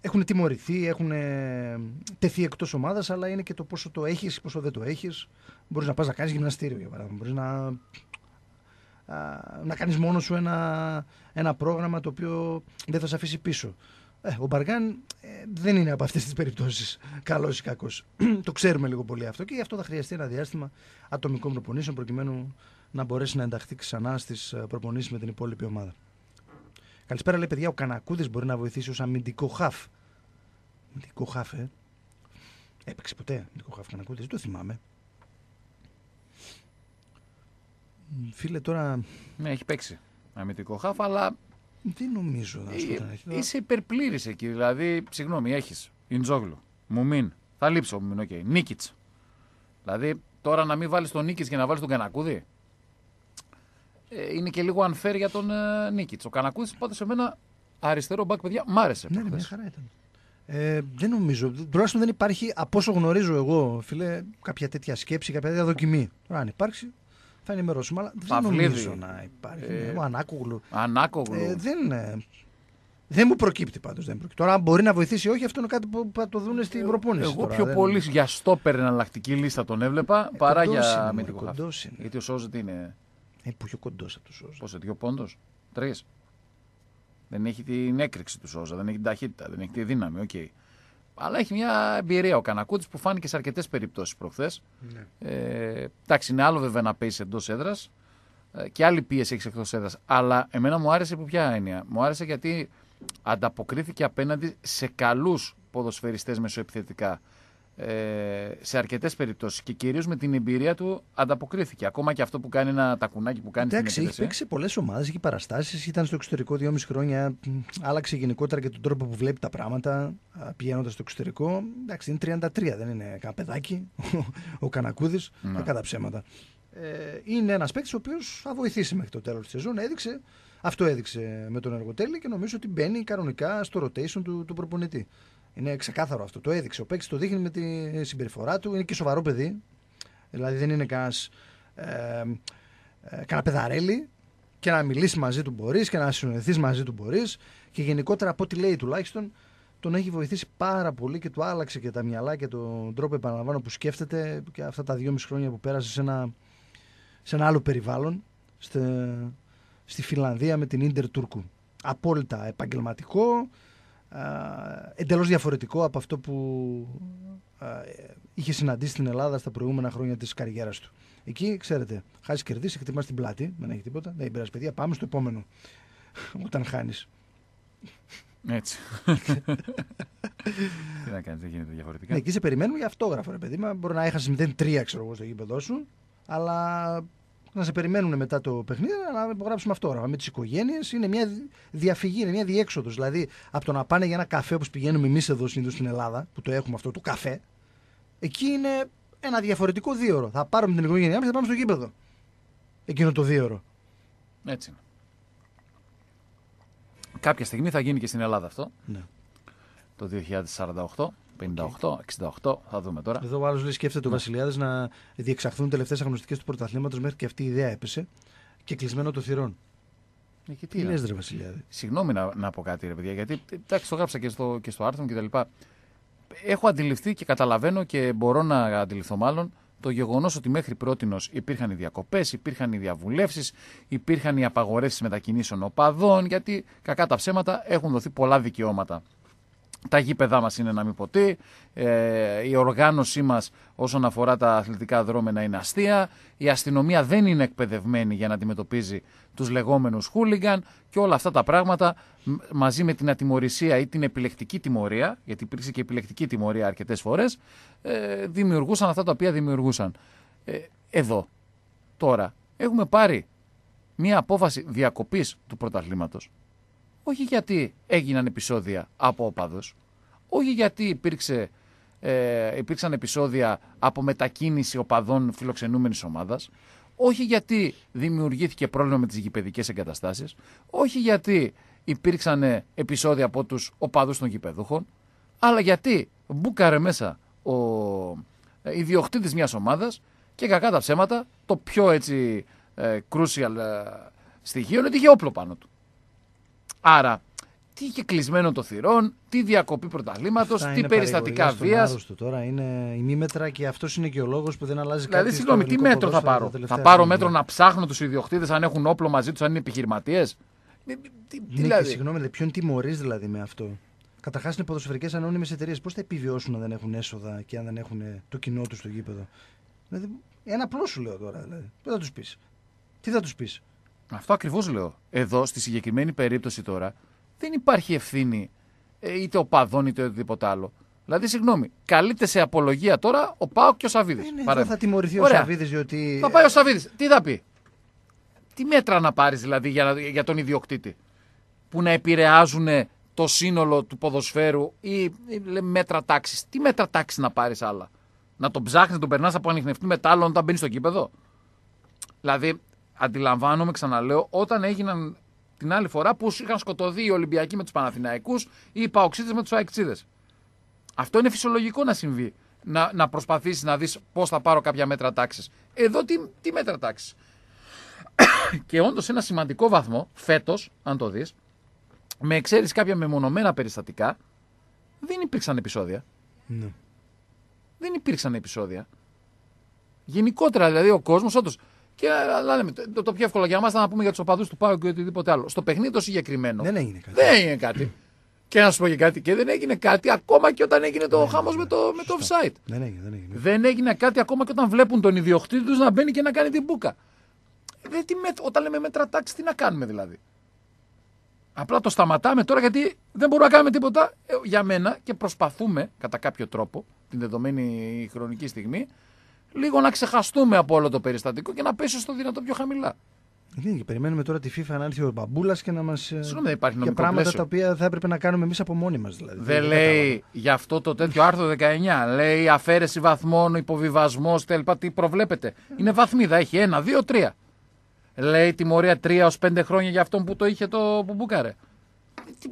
S1: έχουν τιμωρηθεί, έχουν ε, τεθεί εκτός ομάδας, αλλά είναι και το πόσο το έχεις ή πόσο δεν το έχεις. Μπορείς να πας να κάνεις γυμναστήριο για παράδειγμα. Μπορείς να, να κάνεις μόνο σου ένα, ένα πρόγραμμα το οποίο δεν θα σε αφήσει πίσω. Ε, ο Μπαργκάν ε, δεν είναι από αυτές τις περιπτώσεις καλός ή κακός. το ξέρουμε λίγο πολύ αυτό και γι' αυτό θα χρειαστεί ένα διάστημα ατομικών προπονήσεων προκειμένου να μπορέσει να ενταχθεί ξανά στις ε, προπονήσεις με την υπόλοιπη ομάδα. Καλησπέρα, λέει παιδιά, ο Κανακούδης μπορεί να βοηθήσει ως αμυντικό χαφ. Αμυντικό χαφ, ε. Έπαιξε ποτέ αμυντικό χαφ Κανακούδης, δεν το θυμάμαι. Φίλε, τώρα.
S2: Ναι, έχει παίξει αμυντικό χαφ, αλλά. Δεν νομίζω ε, να σου πει. Είσαι υπερπλήρης εκεί. Δηλαδή, συγγνώμη, έχεις. Ιντζόγλου. Μουμίν. Θα λείψω Μουμίν, οκ. Okay. Νίκητ. Δηλαδή, τώρα να μην βάλεις τον νίκη και να βάλεις τον Κανακούδη. Ε, είναι και λίγο unfair για τον ε, Νίκητ. Ο Κανακούτη πάντα σε μένα αριστερό μπακ, παιδιά, μ' άρεσε. Ναι, ναι, μια χαρά ήταν.
S1: Ε, δεν νομίζω. Τουλάχιστον δεν υπάρχει, από όσο γνωρίζω εγώ, φίλε, κάποια τέτοια σκέψη, κάποια τέτοια δοκιμή. Τώρα, αν υπάρξει, θα ενημερώσουμε.
S2: Αλλά δεν Παυλίδη. νομίζω να υπάρχει. Ε, ο Ανάκογλου. Ανάκογλου. Ε, δεν,
S1: ε, δεν μου προκύπτει πάντως. Τώρα, αν μπορεί να βοηθήσει όχι, αυτό είναι κάτι που θα το δουν στην ε, προπόνηση. Εγώ τώρα, πιο δεν... πολύ
S2: για στόπερ εναλλακτική λίστα τον έβλεπα ε, παρά για αμυντικό. Γιατί ο Σόζετ είναι. Ε, που είχε κοντός από του Σόζα. Πόσο, δύο πόντους. τρεις. Δεν έχει την έκρηξη του Σόζα, δεν έχει την ταχύτητα, δεν έχει τη δύναμη. Okay. Αλλά έχει μια εμπειρία ο Κανακούτης που φάνηκε σε αρκετές περιπτώσεις προχθές. Ναι. Ε, εντάξει, είναι άλλο βέβαια να παίζει εντός έδρας ε, και άλλη πίεση έχεις εκτός έδρας. Αλλά εμένα μου άρεσε που ποια έννοια. Μου άρεσε γιατί ανταποκρίθηκε απέναντι σε καλούς ποδοσφαιριστές μεσοεπιθετικά. Ε, σε αρκετές περιπτώσεις και κυρίως με την εμπειρία του ανταποκρίθηκε. Ακόμα και αυτό που κάνει ένα τακουνάκι που κάνει. Εντάξει, έχει παίξει
S1: πολλές ομάδες, έχει παραστάσεις, ήταν στο εξωτερικό 2,5 χρόνια. Άλλαξε γενικότερα και τον τρόπο που βλέπει τα πράγματα πηγαίνοντας στο εξωτερικό. Εντάξει, είναι 33, δεν είναι κανένα παιδάκι ο Κανακούδης. Ναι. Κατά ψέματα. Ε, είναι ένας παίκτης ο οποίος θα βοηθήσει μέχρι το τέλος της σεζόν. Έδειξε, αυτό έδειξε με τον Εργοτέλη και νομίζω ότι μπαίνει κανονικά στο rotation του, του προπονητή. Είναι ξεκάθαρο αυτό. Το έδειξε. Ο παίκτης το δείχνει με τη συμπεριφορά του. Είναι και σοβαρό παιδί. Δηλαδή δεν είναι κανένας. Ε, ε, κανένα παιδαρέλι και να μιλήσεις μαζί του μπορείς και να συνοηθεί μαζί του μπορείς. Και γενικότερα από ό,τι λέει τουλάχιστον, τον έχει βοηθήσει πάρα πολύ και του άλλαξε και τα μυαλά και τον τρόπο, επαναλαμβάνω, που σκέφτεται και αυτά τα δυόμιση χρόνια που πέρασε σε ένα, σε ένα άλλο περιβάλλον, στη, στη Φιλανδία με την ντερ Τούρκου. Απόλυτα επαγγελματικό, εντελώς διαφορετικό από αυτό που είχε συναντήσει στην Ελλάδα στα προηγούμενα χρόνια της καριέρας του. Εκεί, ξέρετε, χάσεις κερδίσεις, χτυπά την πλάτη, δεν έχει τίποτα. Δεν πειράζει, παιδιά, πάμε στο επόμενο. Όταν χάνεις.
S2: Έτσι. Τι να κάνεις, δεν γίνεται διαφορετικά. Ναι, εκεί σε
S1: περιμένουμε για αυτόγραφο, ρε παιδί. μπορεί να έχασες 0-3, ξέρω εγώ, στο γήπεδο σου, αλλά να σε περιμένουν μετά το παιχνίδι να υπογράψουμε αυτό. με τις οικογένειες είναι μια διαφυγή, είναι μια διέξοδος. Δηλαδή από το να πάνε για ένα καφέ όπως πηγαίνουμε εμείς εδώ συνήθως στην Ελλάδα, που το έχουμε αυτό το καφέ, εκεί είναι ένα διαφορετικό δίωρο. Θα πάρουμε την οικογένειά μας και θα πάμε στο γήπεδο. Εκείνο το δίωρο.
S2: Έτσι είναι. Κάποια στιγμή θα γίνει και στην Ελλάδα αυτό. Ναι. Το 2048. 58, 68, θα δούμε τώρα.
S1: Εδώ ο άλλος λέει: Σκέφτεται ο ναι. Βασιλιάδης να διεξαχθούν τελευταίες αγνωστικέ του πρωταθλήματος μέχρι και αυτή η ιδέα έπεσε και κλεισμένο το θυρών. Ε, και τι λε, Βασιλιάδη.
S2: Συγγνώμη να, να πω κάτι, ρε παιδιά, γιατί εντάξει, το γράψα και στο, και στο άρθρο και τα λοιπά. Έχω αντιληφθεί και καταλαβαίνω και μπορώ να αντιληφθώ μάλλον το γεγονός ότι μέχρι πρώτη υπήρχαν οι διακοπές, υπήρχαν οι διαβουλεύσεις, υπήρχαν οι απαγορεύσεις μετακινήσεων οπαδών, γιατί κακά τα ψέματα έχουν δοθεί πολλά δικαιώματα τα γήπεδά μας είναι να μην ποτεί, ε, η οργάνωσή μας όσον αφορά τα αθλητικά δρόμενα είναι αστεία, η αστυνομία δεν είναι εκπαιδευμένη για να αντιμετωπίζει τους λεγόμενους χούλιγκαν και όλα αυτά τα πράγματα μαζί με την ατιμορρησία ή την επιλεκτική τιμωρία, γιατί υπήρξε και επιλεκτική τιμωρία αρκετές φορές, ε, δημιουργούσαν αυτά τα οποία δημιουργούσαν. Ε, εδώ, τώρα, έχουμε πάρει μία απόφαση διακοπής του πρωταθλήματος όχι γιατί έγιναν επεισόδια από οπαδούς, όχι γιατί υπήρξε, ε, υπήρξαν επεισόδια από μετακίνηση οπαδών φιλοξενούμενης ομάδας, όχι γιατί δημιουργήθηκε πρόβλημα με τις γηπαιδικές εγκαταστάσεις, όχι γιατί υπήρξαν ε, επεισόδια από τους οπαδούς των γηπεδούχων, αλλά γιατί μπούκαρε μέσα ο ε, ιδιοκτήτης μιας ομάδας και κακά τα ψέματα, το πιο έτσι ε, crucial στοιχείο είναι ότι είχε όπλο πάνω του. Άρα, τι κλεισμένο το θυρών, τι διακοπή πρωταλήματος, τι περιστατικά βία.
S1: Τώρα είναι η ημίμετρα και αυτός είναι και ο λόγος που δεν αλλάζει δηλαδή, κάτι. Δηλαδή, συγγνώμη, τι μέτρο θα πάρω. Θα πάρω μέτρο να
S2: ψάχνω τους ιδιοκτήτες αν έχουν όπλο μαζί τους, αν είναι επιχειρηματίες. Ναι, δηλαδή.
S1: Συγγνώμη, ποιον τιμωρείς δηλαδή με αυτό. Καταρχάς, είναι ποδοσφαιρικές ανώνυμες εταιρείες. Πώς θα επιβιώσουν αν δεν έχουν έσοδα και αν δεν έχουν ε, το κοινό τους στο γήπεδο. Δηλαδή, ένα απλό σου λέω τώρα. Δηλαδή. Πού θα τους
S2: πεις. Τι θα τους πεις. Αυτό ακριβώς λέω. Εδώ, στη συγκεκριμένη περίπτωση τώρα, δεν υπάρχει ευθύνη ε, είτε οπαδών είτε οτιδήποτε άλλο. Δηλαδή, συγγνώμη, καλείται σε απολογία τώρα ο Πάο και ο Σαββίδης. Ε, ναι, δεν θα τιμωρηθεί Ωραία. ο Σαββίδης,
S1: διότι. Θα
S2: πάει ο ε, Σαββίδης. Τι θα πει. Τι μέτρα να πάρεις δηλαδή για, για τον ιδιοκτήτη που να επηρεάζουν το σύνολο του ποδοσφαίρου ή, μέτρα τάξης. Τι μέτρα τάξης να πάρεις άλλα. Να τον ψάχνεις, τον περνάς από ανιχνευτή μετάλλο όταν μπαίνει στο κήπεδο. Δηλαδή, αντιλαμβάνομαι, ξαναλέω, όταν έγιναν την άλλη φορά που είχαν σκοτωθεί οι Ολυμπιακοί με τους Παναθηναϊκούς ή οι Παοξίδες με τους Αεξίδε. Αυτό είναι φυσιολογικό να συμβεί. Να, να προσπαθήσεις να δεις πώς θα πάρω κάποια μέτρα τάξης. Εδώ τι, τι μέτρα τάξης. και όντως ένα σημαντικό βαθμό φέτος, αν το δεις, με εξαίρεση κάποια μεμονωμένα περιστατικά, δεν υπήρξαν επεισόδια. Ναι. Δεν υπήρξαν επεισόδια. Γενικότερα δηλαδή ο κόσμος, όντως και λέμε, το, το πιο εύκολο για εμά να πούμε για τους οπαδούς του Πάου και οτιδήποτε άλλο. Στο παιχνίδι το συγκεκριμένο. Δεν έγινε κάτι. Δεν έγινε κάτι. Και να σου πω και κάτι, και δεν έγινε κάτι ακόμα και όταν έγινε το χάμος με το, με το offside. Δεν έγινε, δεν έγινε. Δεν έγινε κάτι ακόμα και όταν βλέπουν τον ιδιοκτήτη τους να μπαίνει και να κάνει την μπουκα. Ε, δεν, τι, όταν λέμε μέτρα τάξης, τι να κάνουμε δηλαδή. Απλά το σταματάμε τώρα γιατί δεν μπορούμε να κάνουμε τίποτα ε, για μένα και προσπαθούμε κατά κάποιο τρόπο την δεδομένη χρονική στιγμή λίγο να ξεχαστούμε από όλο το περιστατικό και να πέσει στο δυνατό πιο χαμηλά.
S1: Ε, ναι, και περιμένουμε τώρα τη FIFA να έρθει ο μπαμπούλας και να μας. Ε, Συγγνώμη, υπάρχει νομικό Για πράγματα τα οποία θα έπρεπε να κάνουμε εμείς από μόνοι μας. Δηλαδή. Δεν
S2: λέει γι' αυτό το τέτοιο άρθρο 19. λέει αφαίρεση βαθμών, υποβιβασμός κτλ. Τι προβλέπετε. Είναι βαθμίδα, έχει ένα, δύο, τρία. Λέει τιμωρία τρία ως 5 χρόνια για αυτόν που το είχε το που μπουκάρε.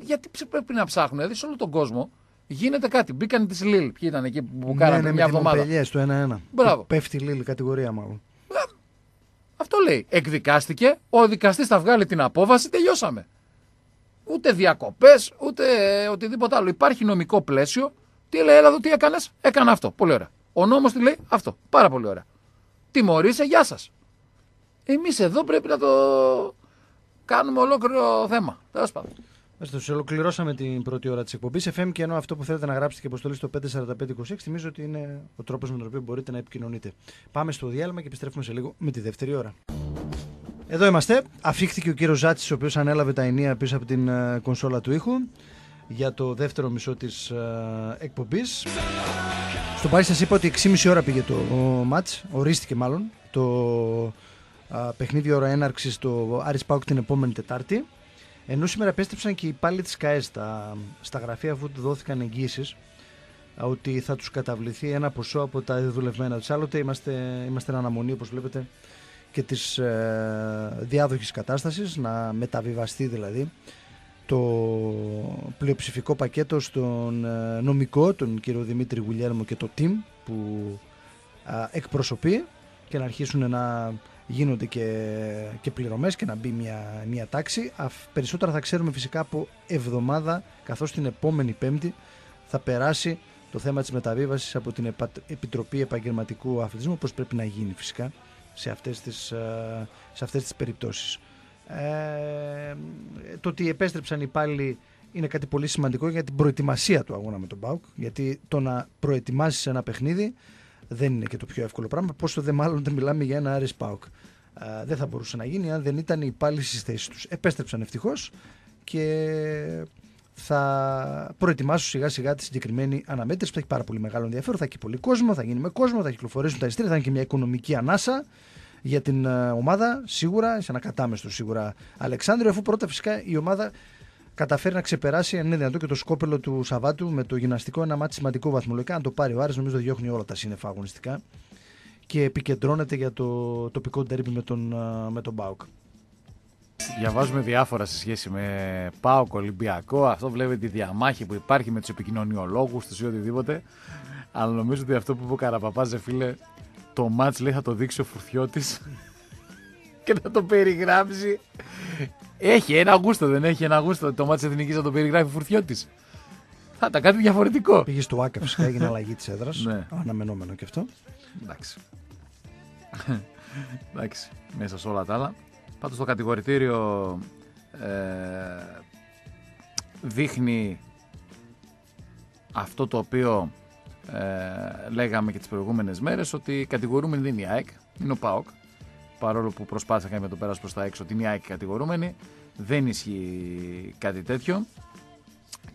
S2: Γιατί πρέπει να ψάχνουν, δηλαδή σε όλο τον κόσμο γίνεται κάτι. Μπήκαν της Λίλ. Ποιοι ήταν εκεί που ναι, κάνανε ναι, μια εβδομάδα. Ναι,
S1: το 1-1. Πέφτει η Λίλ, κατηγορία μάλλον.
S2: Αυτό λέει. Εκδικάστηκε. Ο δικαστής θα βγάλει την απόφαση. Τελειώσαμε. Ούτε διακοπές, ούτε ε, οτιδήποτε άλλο. Υπάρχει νομικό πλαίσιο. Τι λέει, Έλα εδώ, τι έκανες. Έκανα αυτό. Πολύ ωραία. Ο νόμος τι λέει, αυτό. Πάρα πολύ ωραία. Τιμωρήσε, γεια σας. Εμείς εδώ πρέπει να το κάνουμε ολόκληρο θέμα. Τέλος πάντων.
S1: Σε ολοκληρώσαμε την πρώτη ώρα της εκπομπής. FM και ενώ αυτό που θέλετε να γράψετε και αποστολή στο 54526, θυμίζω ότι είναι ο τρόπος με τον οποίο μπορείτε να επικοινωνείτε. Πάμε στο διάλειμμα και επιστρέφουμε σε λίγο με τη δεύτερη ώρα. Εδώ είμαστε. Αφήχθηκε ο κύριος Ζάτση, ο οποίος ανέλαβε τα ενία πίσω από την ε, κονσόλα του ήχου για το δεύτερο μισό της ε, εκπομπής. Στον Πάρη σας είπα ότι 6,5 ώρα πήγε το match, ορίστηκε μάλλον το παιχνίδι ώρα έναρξης στο Άρης Πάουκ την επόμενη Τετάρτη. Ενώ σήμερα πέστρεψαν και οι υπάλληλοι της ΚΑΕ στα, στα γραφεία αφού του δόθηκαν εγγύσει ότι θα τους καταβληθεί ένα ποσό από τα δουλευμένα τους. Άλλοτε είμαστε, είμαστε εν αναμονή, όπως βλέπετε, και της ε, διάδοχης κατάστασης, να μεταβιβαστεί δηλαδή το πλειοψηφικό πακέτο στον ε, νομικό, τον κύριο Δημήτρη Γουλιέρμο και το team που εκπροσωπεί και να αρχίσουν να γίνονται και, και πληρωμές και να μπει μια, μια τάξη. περισσότερα θα ξέρουμε φυσικά από εβδομάδα καθώς την επόμενη πέμπτη θα περάσει το θέμα της μεταβίβασης από την Επιτροπή Επαγγελματικού Αθλητισμού όπως πρέπει να γίνει φυσικά σε αυτές τις, ε, σε αυτές τις περιπτώσεις. Ε, το ότι επέστρεψαν οι πάλι είναι κάτι πολύ σημαντικό για την προετοιμασία του αγώνα με τον ΠΑΟΚ γιατί το να προετοιμάσεις ένα παιχνίδι δεν είναι και το πιο εύκολο πράγμα. Πόσο δε μάλλον δεν μιλάμε για ένα Άρης Δεν θα μπορούσε να γίνει αν δεν ήταν οι υπάλληλοι στις θέσεις τους. Επέστρεψαν ευτυχώς και θα προετοιμάσω σιγά σιγά τη συγκεκριμένη αναμέτρηση που θα έχει πάρα πολύ μεγάλο ενδιαφέρον. Θα έχει πολύ κόσμο, θα γίνει με κόσμο, θα κυκλοφορήσουν τα ειστήρια, θα είναι και μια οικονομική ανάσα για την ε, ομάδα σίγουρα, σε ένα κατάμεστο σίγουρα Αλεξάνδριο, αφού πρώτα φυσικά η ομάδα καταφέρει να ξεπεράσει αν είναι δυνατό και το σκόπελο του Σαββάτου με το γυμναστικό ένα μάτι σημαντικό βαθμολογικά. Αν το πάρει ο Άρης, νομίζω ότι διώχνει όλα τα σύννεφα αγωνιστικά και επικεντρώνεται για το τοπικό ντέρμπι με τον, με τον Μπάουκ.
S2: Διαβάζουμε διάφορα σε σχέση με Πάουκ Ολυμπιακό. Αυτό βλέπετε τη διαμάχη που υπάρχει με τους επικοινωνιολόγους τους ή οτιδήποτε. Αλλά νομίζω ότι αυτό που είπε ο Καραπαπάζε, φίλε, το μάτς λέει θα το δείξει ο Φουρτιώτης και θα το περιγράψει έχει ένα γούστο, δεν έχει ένα γούστο. Το μάτι της Εθνικής να το περιγράφει φουρτιώτης. Θα ήταν κάτι διαφορετικό.
S1: Πήγες στο Άκα φυσικά, έγινε αλλαγή της έδρας. ναι. Αναμενόμενο και αυτό. Εντάξει.
S2: Εντάξει, μέσα σε όλα τα άλλα. Πάντως το κατηγορητήριο ε, δείχνει αυτό το οποίο ε, λέγαμε και τις προηγούμενες μέρες ότι κατηγορούμενη δεν είναι η ΑΕΚ, είναι ο ΠΑΟΚ παρόλο που προσπάθησαν να το πέρασουν προς τα έξω την ΑΕΚ κατηγορούμενη. Δεν ισχύει κάτι τέτοιο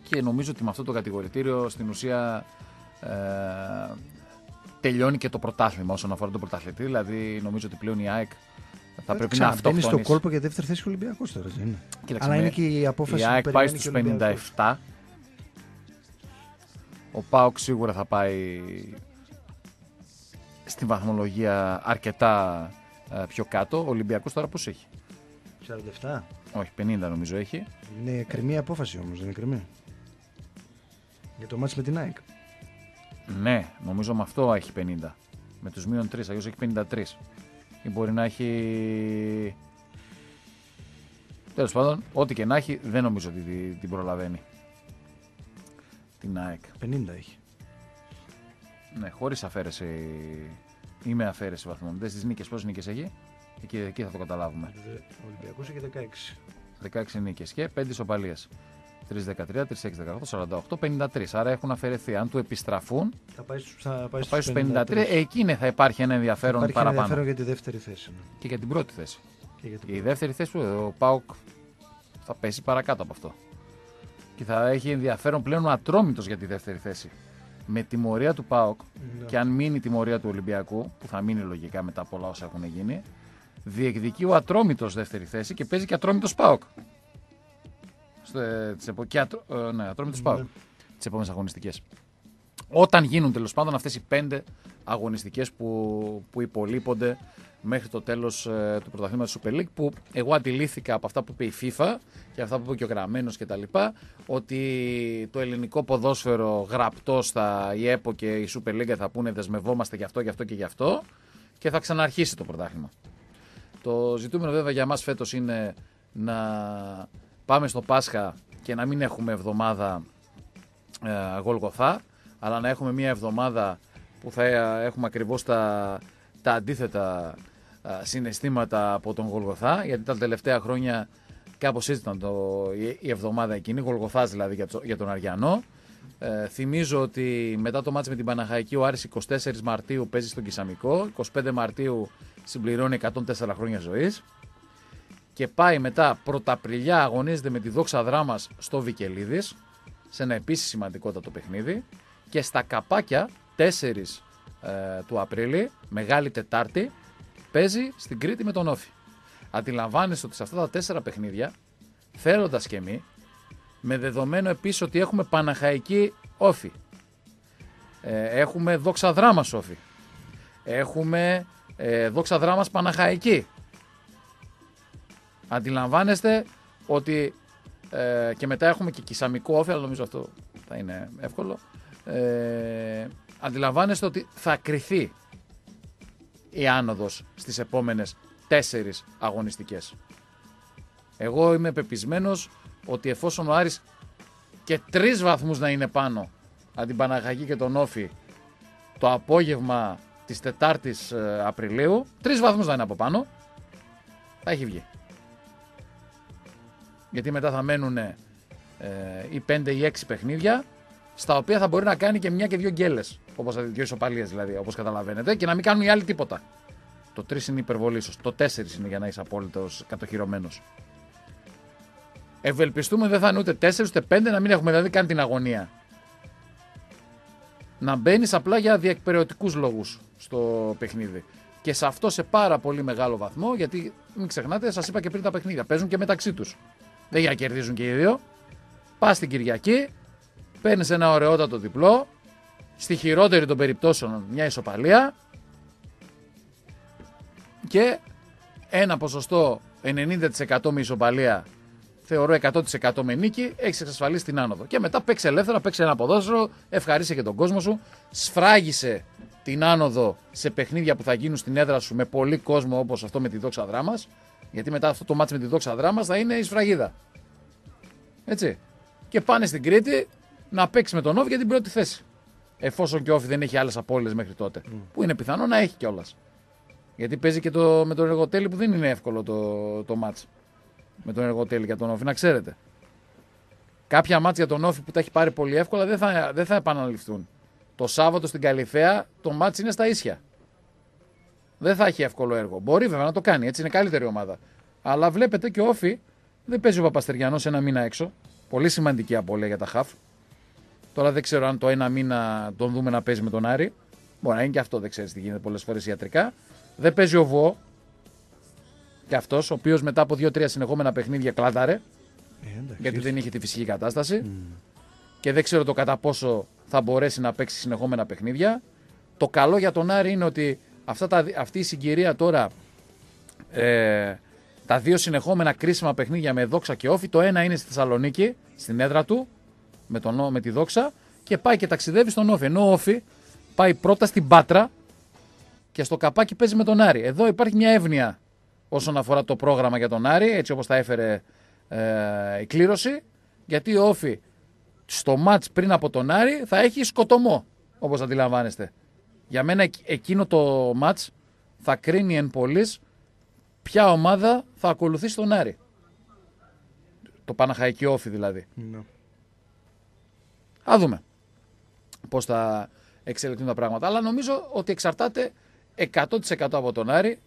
S2: και νομίζω ότι με αυτό το κατηγορητήριο στην ουσία ε, τελειώνει και το πρωτάθλημα όσον αφορά τον πρωταθλητή. Δηλαδή νομίζω ότι πλέον η ΑΕΚ θα ε, πρέπει να αυτό. Είναι στο κόλπο
S1: για δεύτερη θέση Ολυμπιακός τώρα. Είναι. Αλλά είναι και η απόφαση η ΑΕΚ πάει στου
S2: 57. Ο Πάοκ σίγουρα θα πάει στην βαθμολογία αρκετά ε, πιο κάτω. Ο Ολυμπιακός τώρα πώς έχει. 47. Όχι, 50 νομίζω έχει.
S1: Είναι κρυμμή απόφαση
S2: όμως, δεν είναι κρυμμή.
S1: Για το μάτι με την ΑΕΚ.
S2: Ναι, νομίζω με αυτό έχει 50. Με τους μείον 3, αλλιώς έχει 53. Ή μπορεί να έχει. Τέλος πάντων, ό,τι και να έχει, δεν νομίζω ότι την προλαβαίνει. Την ΑΕΚ. 50 έχει. Ναι, χωρίς αφαίρεση ή με αφαίρεση βαθμών. Δεν τις νίκες, πόσες νίκες έχει. Εκεί, εκεί θα το καταλάβουμε. Ε, ο Ολυμπιακός έχει 16. 16 νίκες και 5 ισοπαλίε. 3-13, 3-6-18, 48, 53. Άρα έχουν αφαιρεθεί. Αν του επιστραφούν,
S1: θα πάει, θα πάει, θα στους 53. 53. Εκείνη
S2: θα υπάρχει ένα ενδιαφέρον υπάρχει παραπάνω. Υπάρχει ενδιαφέρον
S1: για τη δεύτερη θέση. Ναι.
S2: Και για την πρώτη θέση. Και για την πρώτη. Η δεύτερη θέση του, ο ΠΑΟΚ θα πέσει παρακάτω από αυτό. Και θα έχει ενδιαφέρον πλέον Ατρόμητος για τη δεύτερη θέση με τιμωρία του ΠΑΟΚ ναι. και αν μείνει τιμωρία του Ολυμπιακού, που θα μείνει λογικά μετά από όλα όσα έχουν γίνει, διεκδικεί ο Ατρόμητος δεύτερη θέση και παίζει και Ατρόμητος ΠΑΟΚ. Ε, ε, ναι, Ατρόμητος ναι. ΠΑΟΚ. Τις επόμενες αγωνιστικές όταν γίνουν τέλος πάντων αυτές οι πέντε αγωνιστικές που, που υπολείπονται μέχρι το τέλος ε, του πρωταθλήματος Super League που εγώ αντιλήθηκα από αυτά που είπε η FIFA και αυτά που είπε και ο Γραμμένος και ότι το ελληνικό ποδόσφαιρο γραπτό στα ΕΠΟ και η Super League θα πούνε δεσμευόμαστε γι' αυτό, γι' αυτό και γι' αυτό και θα ξαναρχίσει το πρωτάθλημα. Το ζητούμενο βέβαια για μας φέτος είναι να πάμε στο Πάσχα και να μην έχουμε εβδομάδα ε, Γολγοθά αλλά να έχουμε μια εβδομάδα που θα έχουμε ακριβώς τα, τα αντίθετα συναισθήματα από τον Γολγοθά, γιατί τα τελευταία χρόνια κάπως ήταν το, η εβδομάδα εκείνη, Γολγοθάς δηλαδή για, το, για τον Αριανό. Ε, θυμίζω ότι μετά το μάτς με την Παναχαϊκή ο Άρης 24 Μαρτίου παίζει στον Κισαμικό, 25 Μαρτίου συμπληρώνει 104 χρόνια ζωής και πάει μετά πρωταπριλιά αγωνίζεται με τη δόξα δράμας στο Βικελίδης σε ένα επίσης σημαντικότατο παιχνίδι και στα καπάκια 4 ε, του Απρίλη, Μεγάλη Τετάρτη, παίζει στην Κρήτη με τον Όφη. Αντιλαμβάνεστε ότι σε αυτά τα τέσσερα παιχνίδια, θέλοντα και εμείς, με δεδομένο επίσης ότι έχουμε Παναχαϊκή Όφη. Ε, έχουμε δόξα δράμας Όφη. Έχουμε ε, δόξα δράμας Παναχαϊκή. Αντιλαμβάνεστε ότι και μετά έχουμε και Όφη, αλλά νομίζω αυτό θα είναι εύκολο. Ε, αντιλαμβάνεστε ότι θα κριθεί η άνοδος στις επόμενες τέσσερις αγωνιστικές. Εγώ είμαι πεπισμένος ότι εφόσον ο Άρης και τρεις βαθμούς να είναι πάνω από την Παναγαγή και τον Όφη το απόγευμα της 4ης ε, Απριλίου, τρεις βαθμούς να είναι από πάνω, θα έχει βγει. Γιατί μετά θα μένουν ε, οι 5 ή 6 παιχνίδια στα οποία θα μπορεί να κάνει και μια και δύο γκέλες. Όπως δύο ισοπαλίες δηλαδή, όπως καταλαβαίνετε, και να μην κάνουν οι άλλοι τίποτα. Το 3 είναι υπερβολή, ίσως. Το 4 είναι για να είσαι απόλυτος κατοχυρωμένος. Ευελπιστούμε δεν θα είναι ούτε 4 ούτε 5, να μην έχουμε δηλαδή κάνει την αγωνία. Να μπαίνεις απλά για διεκπαιρεωτικούς λόγους στο παιχνίδι. Και σε αυτό σε πάρα πολύ μεγάλο βαθμό, γιατί μην ξεχνάτε, σας είπα και πριν τα παιχνίδια. Παίζουν και μεταξύ τους. Δεν για κερδίζουν και οι δύο. Πας την Κυριακή, παίρνεις ένα ωραιότατο διπλό, στη χειρότερη των περιπτώσεων μια ισοπαλία και ένα ποσοστό 90% με ισοπαλία, θεωρώ 100% με νίκη, έχεις εξασφαλίσει την άνοδο. Και μετά παίξε ελεύθερα, παίξε ένα ποδόσφαιρο, ευχαρίστησε και τον κόσμο σου, σφράγισε την άνοδο σε παιχνίδια που θα γίνουν στην έδρα σου με πολύ κόσμο όπως αυτό με τη δόξα δράμας, γιατί μετά αυτό το μάτσο με τη δόξα δράμα θα είναι η σφραγίδα. Έτσι. Και πάνε στην Κρήτη να παίξει με τον Όφη για την πρώτη θέση. Εφόσον και ο Όφη δεν έχει άλλες απώλειες μέχρι τότε. Που είναι πιθανό να έχει κιόλας. Γιατί παίζει και το, με τον Εργοτέλη που δεν είναι εύκολο το, το μάτς. Με τον Εργοτέλη για τον Όφη, να ξέρετε. Κάποια μάτς για τον Όφη που τα έχει πάρει πολύ εύκολα δεν θα, δεν θα επαναληφθούν. Το Σάββατο στην Καλυθέα το μάτ είναι στα ίσια. Δεν θα έχει εύκολο έργο. Μπορεί βέβαια να το κάνει, έτσι είναι καλύτερη ομάδα. Αλλά βλέπετε και ο Όφη δεν παίζει ο Παπαστεριανός ένα μήνα έξω. Πολύ σημαντική απώλεια για τα χαφ. Τώρα δεν ξέρω αν το ένα μήνα τον δούμε να παίζει με τον Άρη. Μπορεί να είναι και αυτό, δεν ξέρεις τι γίνεται πολλές φορές ιατρικά. Δεν παίζει ο Βό. Και αυτός, ο οποίος μετά από δύο-τρία συνεχόμενα παιχνίδια κλάταρε. Ε, γιατί δεν είχε τη φυσική κατάσταση. Και δεν ξέρω το κατά πόσο θα μπορέσει να παίξει συνεχόμενα παιχνίδια. Το καλό για τον Άρη είναι ότι αυτά τα, αυτή η συγκυρία τώρα. Ε, τα δύο συνεχόμενα κρίσιμα παιχνίδια με δόξα και όφη. Το ένα είναι στη Θεσσαλονίκη, στην έδρα του, με, τον, με τη δόξα και πάει και ταξιδεύει στον Όφη. Ενώ ο Όφη πάει πρώτα στην Πάτρα και στο καπάκι παίζει με τον Άρη. Εδώ υπάρχει μια εύνοια όσον αφορά το πρόγραμμα για τον Άρη, έτσι όπως τα έφερε ε, η κλήρωση, γιατί ο Όφη στο μάτς πριν από τον Άρη θα έχει σκοτωμό, όπως αντιλαμβάνεστε. Για μένα εκείνο το μάτς θα κρίνει εν πολλής ποια ομάδα θα ακολουθήσει τον Άρη. Το Παναχαϊκή Όφη δηλαδή. Ναι. Θα δούμε πώς θα εξελιχθούν τα πράγματα. Αλλά νομίζω ότι εξαρτάται 100% από τον Άρη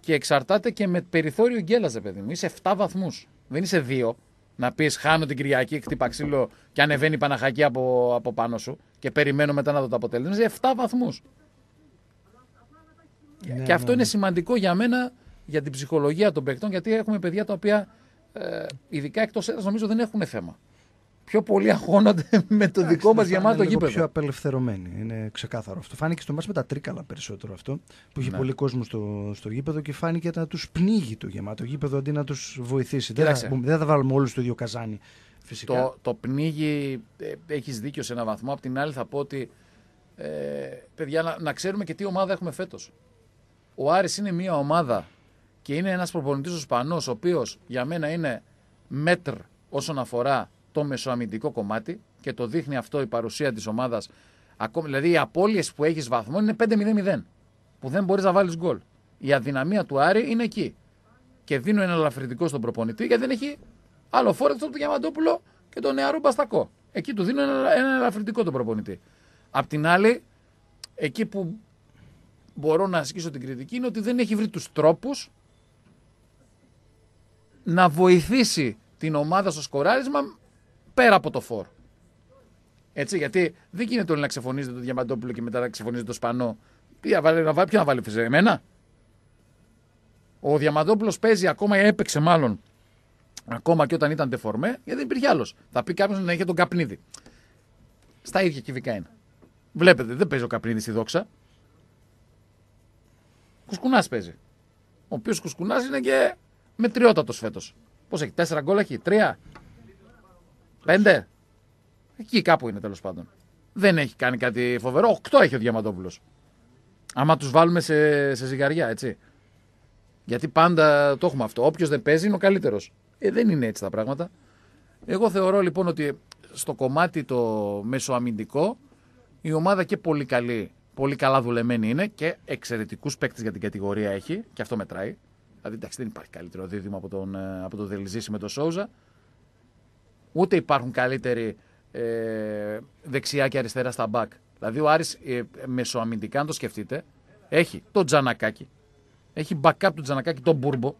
S2: και εξαρτάται και με περιθώριο γκέλαζε, παιδί μου. Είσαι 7 βαθμούς. Δεν είσαι 2. Να πεις χάνω την Κυριακή, χτύπα ξύλο και ανεβαίνει η Παναχακή από, από πάνω σου και περιμένω μετά να δω το αποτέλεσμα. Είσαι 7 βαθμούς. Ναι, και αυτό ναι, είναι ναι. σημαντικό για μένα, για την ψυχολογία των παιχτών, γιατί έχουμε παιδιά τα οποία ε, ειδικά εκτός έδρας νομίζω δεν έχουν θέμα πιο πολύ αγώνονται με το δικό μας γεμάτο γήπεδο. Είναι πιο
S1: απελευθερωμένοι. Είναι ξεκάθαρο αυτό. Φάνηκε στο μα με τα τρίκαλα περισσότερο αυτό που είχε ναι. πολύ κόσμο στο, στο γήπεδο και φάνηκε να τους πνίγει το γεμάτο γήπεδο αντί να τους βοηθήσει. Δεν θα, δεν θα βάλουμε όλους στο ίδιο καζάνι. Φυσικά. Το,
S2: το πνίγει, ε, έχεις δίκιο σε ένα βαθμό. Απ' την άλλη θα πω ότι. Ε, παιδιά, να, ξέρουμε και τι ομάδα έχουμε φέτος. Ο Άρης είναι μια ομάδα και είναι ένας προπονητής ο Σπανός, ο οποίος για μένα είναι μέτρ όσον αφορά το μεσοαμυντικό κομμάτι και το δείχνει αυτό η παρουσία της ομάδας. Δηλαδή, οι απώλειες που έχεις βαθμό είναι 5-0-0. Που δεν μπορείς να βάλεις γκολ. Η αδυναμία του Άρη είναι εκεί. Και δίνω ένα ελαφρυντικό στον προπονητή γιατί δεν έχει άλλο από τον Διαμαντόπουλο και τον νεαρό Μπαστακό. Εκεί του δίνω ένα, ένα ελαφρυντικό τον προπονητή. Απ' την άλλη, εκεί που μπορώ να ασκήσω την κριτική είναι ότι δεν έχει βρει τους τρόπους να βοηθήσει την ομάδα στο σκοράρισμα πέρα από το φόρ. Έτσι, γιατί δεν γίνεται όλοι να ξεφωνίζετε το Διαμαντόπουλο και μετά να ξεφωνίζετε το Σπανό. Ποιο να βάλει, φυσικά, εμένα. Ο Διαμαντόπουλος παίζει ακόμα, έπαιξε μάλλον ακόμα και όταν ήταν τεφορμέ, γιατί δεν υπήρχε άλλος. Θα πει κάποιος να είχε τον καπνίδι. Στα ίδια κυβικά είναι. Βλέπετε, δεν παίζει ο καπνίδι στη δόξα. Κουσκουνάς παίζει. Ο οποίος κουσκουνάς είναι και μετριότατος φέτος. Πώς έχει, τέσσερα γκολ έχει, τρία. Πέντε. Εκεί κάπου είναι τέλος πάντων. Δεν έχει κάνει κάτι φοβερό. Οκτώ έχει ο Διαμαντόπουλος. Άμα τους βάλουμε σε, σε ζυγαριά, έτσι. Γιατί πάντα το έχουμε αυτό. Όποιος δεν παίζει είναι ο καλύτερος. Ε, δεν είναι έτσι τα πράγματα. Εγώ θεωρώ λοιπόν ότι στο κομμάτι το μεσοαμυντικό η ομάδα και πολύ καλή, πολύ καλά δουλεμένη είναι και εξαιρετικούς παίκτες για την κατηγορία έχει και αυτό μετράει. Δηλαδή εντάξει δεν υπάρχει καλύτερο δίδυμο από τον, ε, από τον Δελυζήση με τον Σόουζα ούτε υπάρχουν καλύτεροι ε, δεξιά και αριστερά στα μπακ. Δηλαδή ο Άρης ε, μεσοαμυντικά, αν το σκεφτείτε, έχει τον Τζανακάκη, έχει backup του Τζανακάκη, τον Μπούρμπο,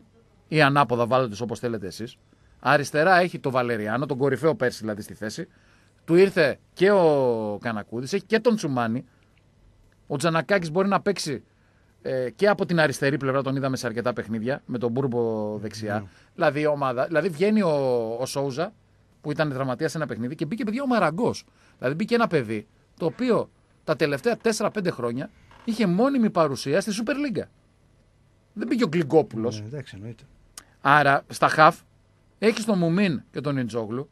S2: ή ανάποδα βάλετε όπως θέλετε εσείς. Αριστερά έχει τον Βαλεριάνο, τον κορυφαίο πέρσι δηλαδή στη θέση. Του ήρθε και ο Κανακούδης, έχει και τον Τσουμάνι. Ο Τζανακάκης μπορεί να παίξει ε, και από την αριστερή πλευρά, τον είδαμε σε αρκετά παιχνίδια, με τον Μπούρμπο δεξιά. Mm. Δηλαδή, ομάδα, δηλαδή βγαίνει ο, ο Σόουζα που ήταν δραματία σε ένα παιχνίδι και μπήκε παιδιά ο Μαραγκός. Δηλαδή μπήκε ένα παιδί το οποίο τα τελευταία 4-5 χρόνια είχε μόνιμη παρουσία στη Σούπερ Λίγκα. Δεν μπήκε ο Γκλιγκόπουλος. Ναι, εντάξει, Άρα στα χαφ έχεις τον Μουμίν και τον Ιντζόγλου.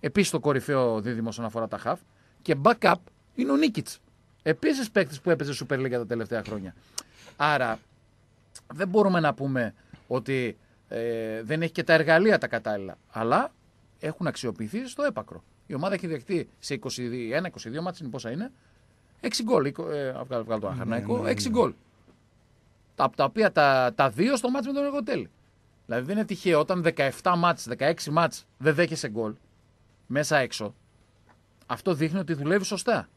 S2: Επίσης το κορυφαίο δίδυμο όσον αφορά τα χαφ. Και backup είναι ο Νίκητ. Επίσης παίκτης που έπαιζε Σούπερ Λίγκα τα τελευταία χρόνια. Άρα δεν μπορούμε να πούμε ότι ε, δεν έχει και τα εργαλεία τα κατάλληλα. Αλλά έχουν αξιοποιηθεί στο έπακρο. Η ομάδα έχει δεχτεί σε 21-22 μάτς, είναι πόσα είναι, 6 γκολ. Ε, βγάλω, το 6 ναι, ναι, ναι. γκολ. Από τα οποία τα, τα δύο στο μάτς με τον Εργοτέλη. Δηλαδή δεν είναι τυχαίο όταν 17 μάτς, 16 μάτς δεν δέχεσαι γκολ μέσα έξω. Αυτό δείχνει ότι δουλεύει σωστά.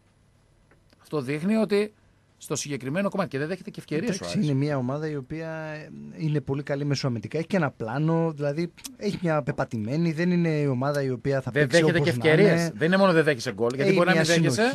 S2: Αυτό δείχνει ότι στο συγκεκριμένο κομμάτι και δεν δέχεται και ευκαιρίε. Εντάξει, είναι
S1: μια ομάδα η οποία ε, είναι πολύ καλή μεσοαμυντικά. Έχει και ένα πλάνο, δηλαδή έχει μια πεπατημένη. Δεν είναι η ομάδα η οποία θα πέσει Δεν δέχεται και ευκαιρίε.
S2: Δεν είναι μόνο δεν δέχεσαι γκολ. Γιατί Έχει μπορεί να μην δέχεσαι.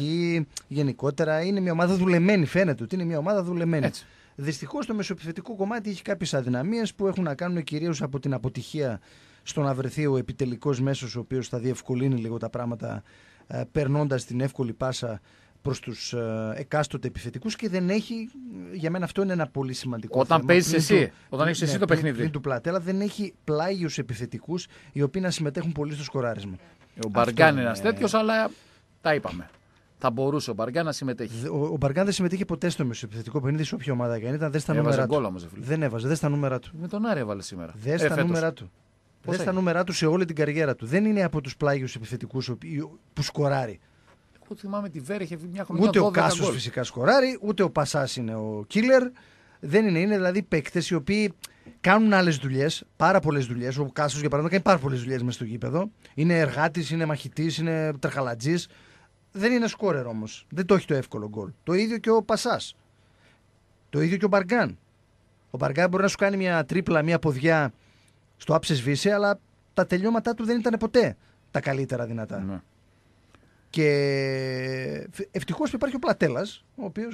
S1: γενικότερα είναι μια ομάδα δουλεμένη. Φαίνεται ότι είναι μια ομάδα δουλεμένη. Έτσι. Δυστυχώς το μεσοεπιθετικό κομμάτι έχει κάποιες αδυναμίες που έχουν να κάνουν κυρίως από την αποτυχία στο να βρεθεί ο επιτελικός μέσος ο οποίος θα διευκολύνει λίγο τα πράγματα ε, περνώντας την εύκολη πάσα προς τους ε, εκάστοτε επιθετικούς και δεν έχει. Για μένα αυτό είναι ένα πολύ σημαντικό όταν θέμα. όταν παίζει εσύ, όταν έχεις εσύ το ναι, παιχνίδι. Πλην του πλατέλα δεν έχει πλάγιους επιθετικούς οι οποίοι να συμμετέχουν πολύ στο
S2: σκοράρισμα. Ο Μπαργκάν είναι ένας τέτοιος, αλλά τα είπαμε. Θα μπορούσε ο Μπαργκάν να συμμετέχει. Ο,
S1: ο Μπαργκάν δεν συμμετείχε ποτέ στο μεσοεπιθετικό παιχνίδι σε όποια ομάδα και αν ήταν. Δεν στα έβαζε νούμερα
S2: του. δεν έβαζε, δεν στα νούμερα του. Με τον Άρη έβαλε σήμερα. Δεν στα νούμερα του. Δεν στα
S1: νούμερα του σε όλη την καριέρα του. Δεν είναι από τους πλάγιους επιθετικούς που σκοράρει
S2: που θυμάμαι τη Βέρ, είχε μια χρονιά Ούτε ο Κάσο φυσικά
S1: σκοράρει, ούτε ο Πασάς είναι ο killer. Δεν είναι, είναι δηλαδή παίκτες οι οποίοι κάνουν άλλες δουλειές, πάρα πολλές δουλειές. Ο Κάσος για παράδειγμα κάνει πάρα πολλές δουλειές μέσα στο γήπεδο. Είναι εργάτης, είναι μαχητής, είναι τρεχαλατζής. Δεν είναι σκόρερ όμως. Δεν το έχει το εύκολο γκολ. Το ίδιο και ο Πασάς. Το ίδιο και ο Μπαργκάν. Ο Μπαργκάν μπορεί να σου κάνει μια τρίπλα, μια ποδιά στο άψε βύση, αλλά τα τελειώματά του δεν ήταν ποτέ τα καλύτερα δυνατά. Ναι. Και ευτυχώ υπάρχει ο Πλατέλας, ο οποίος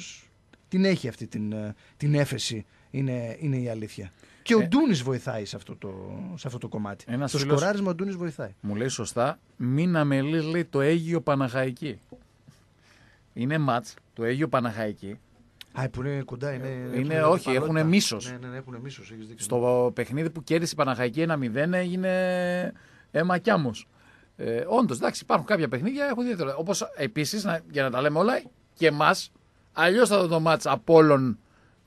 S1: την έχει αυτή την, ε, την έφεση. Είναι, είναι η αλήθεια. Και ο
S2: ε, βοηθάει σε αυτό το, σε αυτό το κομμάτι. Στο το σκοράρισμα
S1: ο Ντούνη βοηθάει.
S2: Μου λέει σωστά, μην αμελεί λέει, το Αίγυο Παναχαϊκή. Είναι ματ, το Αίγυο Παναχαϊκή.
S1: Α, που είναι κοντά, είναι. Ε, έχουν όχι, έχουν μίσος. Ναι, ναι, ναι έχουν
S2: Στο παιχνίδι που κέρδισε η παναχαικη ένα 1-0 έγινε αίμα ε, Όντως, εντάξει, υπάρχουν κάποια παιχνίδια που έχουν ιδιαίτερο. Όπως επίσης, για να τα λέμε όλα, και εμάς, αλλιώς θα δω το μάτ Απόλων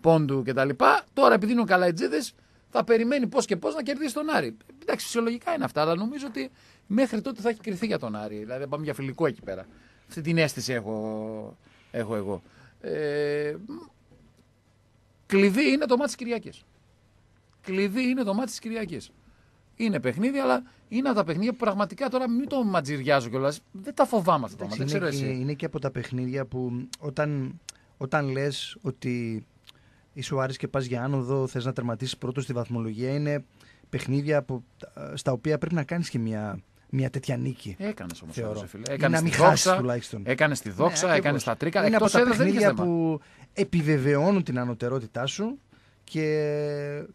S2: Πόντου κτλ. Τώρα, επειδή είναι καλά Καλαϊτζίδης, θα περιμένει πώς και πώς να κερδίσει τον Άρη. Εντάξει, φυσιολογικά είναι αυτά, αλλά νομίζω ότι μέχρι τότε θα έχει κρυθεί για τον Άρη. Δηλαδή, πάμε για φιλικό εκεί πέρα. Αυτή την αίσθηση έχω, έχω εγώ. Ε, κλειδί είναι το μάτι της Κυριακής. Κλειδί είναι το μάτι της Κυριακής. Είναι παιχνίδι, αλλά είναι από τα παιχνίδια που πραγματικά τώρα μην το ματζηριάζω κιόλας. Δεν τα φοβάμαι αυτά τα Δεν ξέρω εσύ.
S1: Είναι και από τα παιχνίδια που όταν, όταν λες ότι είσαι ο Άρης και πας για άνοδο, θες να τερματίσεις πρώτο στη βαθμολογία, είναι παιχνίδια που, ε, στα οποία πρέπει να κάνεις και μια μια τέτοια νίκη. Έκανες όμως Έκανε τη δόξα, τουλάχιστον. Έκανες τη ναι, δόξα, έκανες τα τρίκα. Είναι από τα παιχνίδια που επιβεβαιώνουν την ανωτερότητά σου και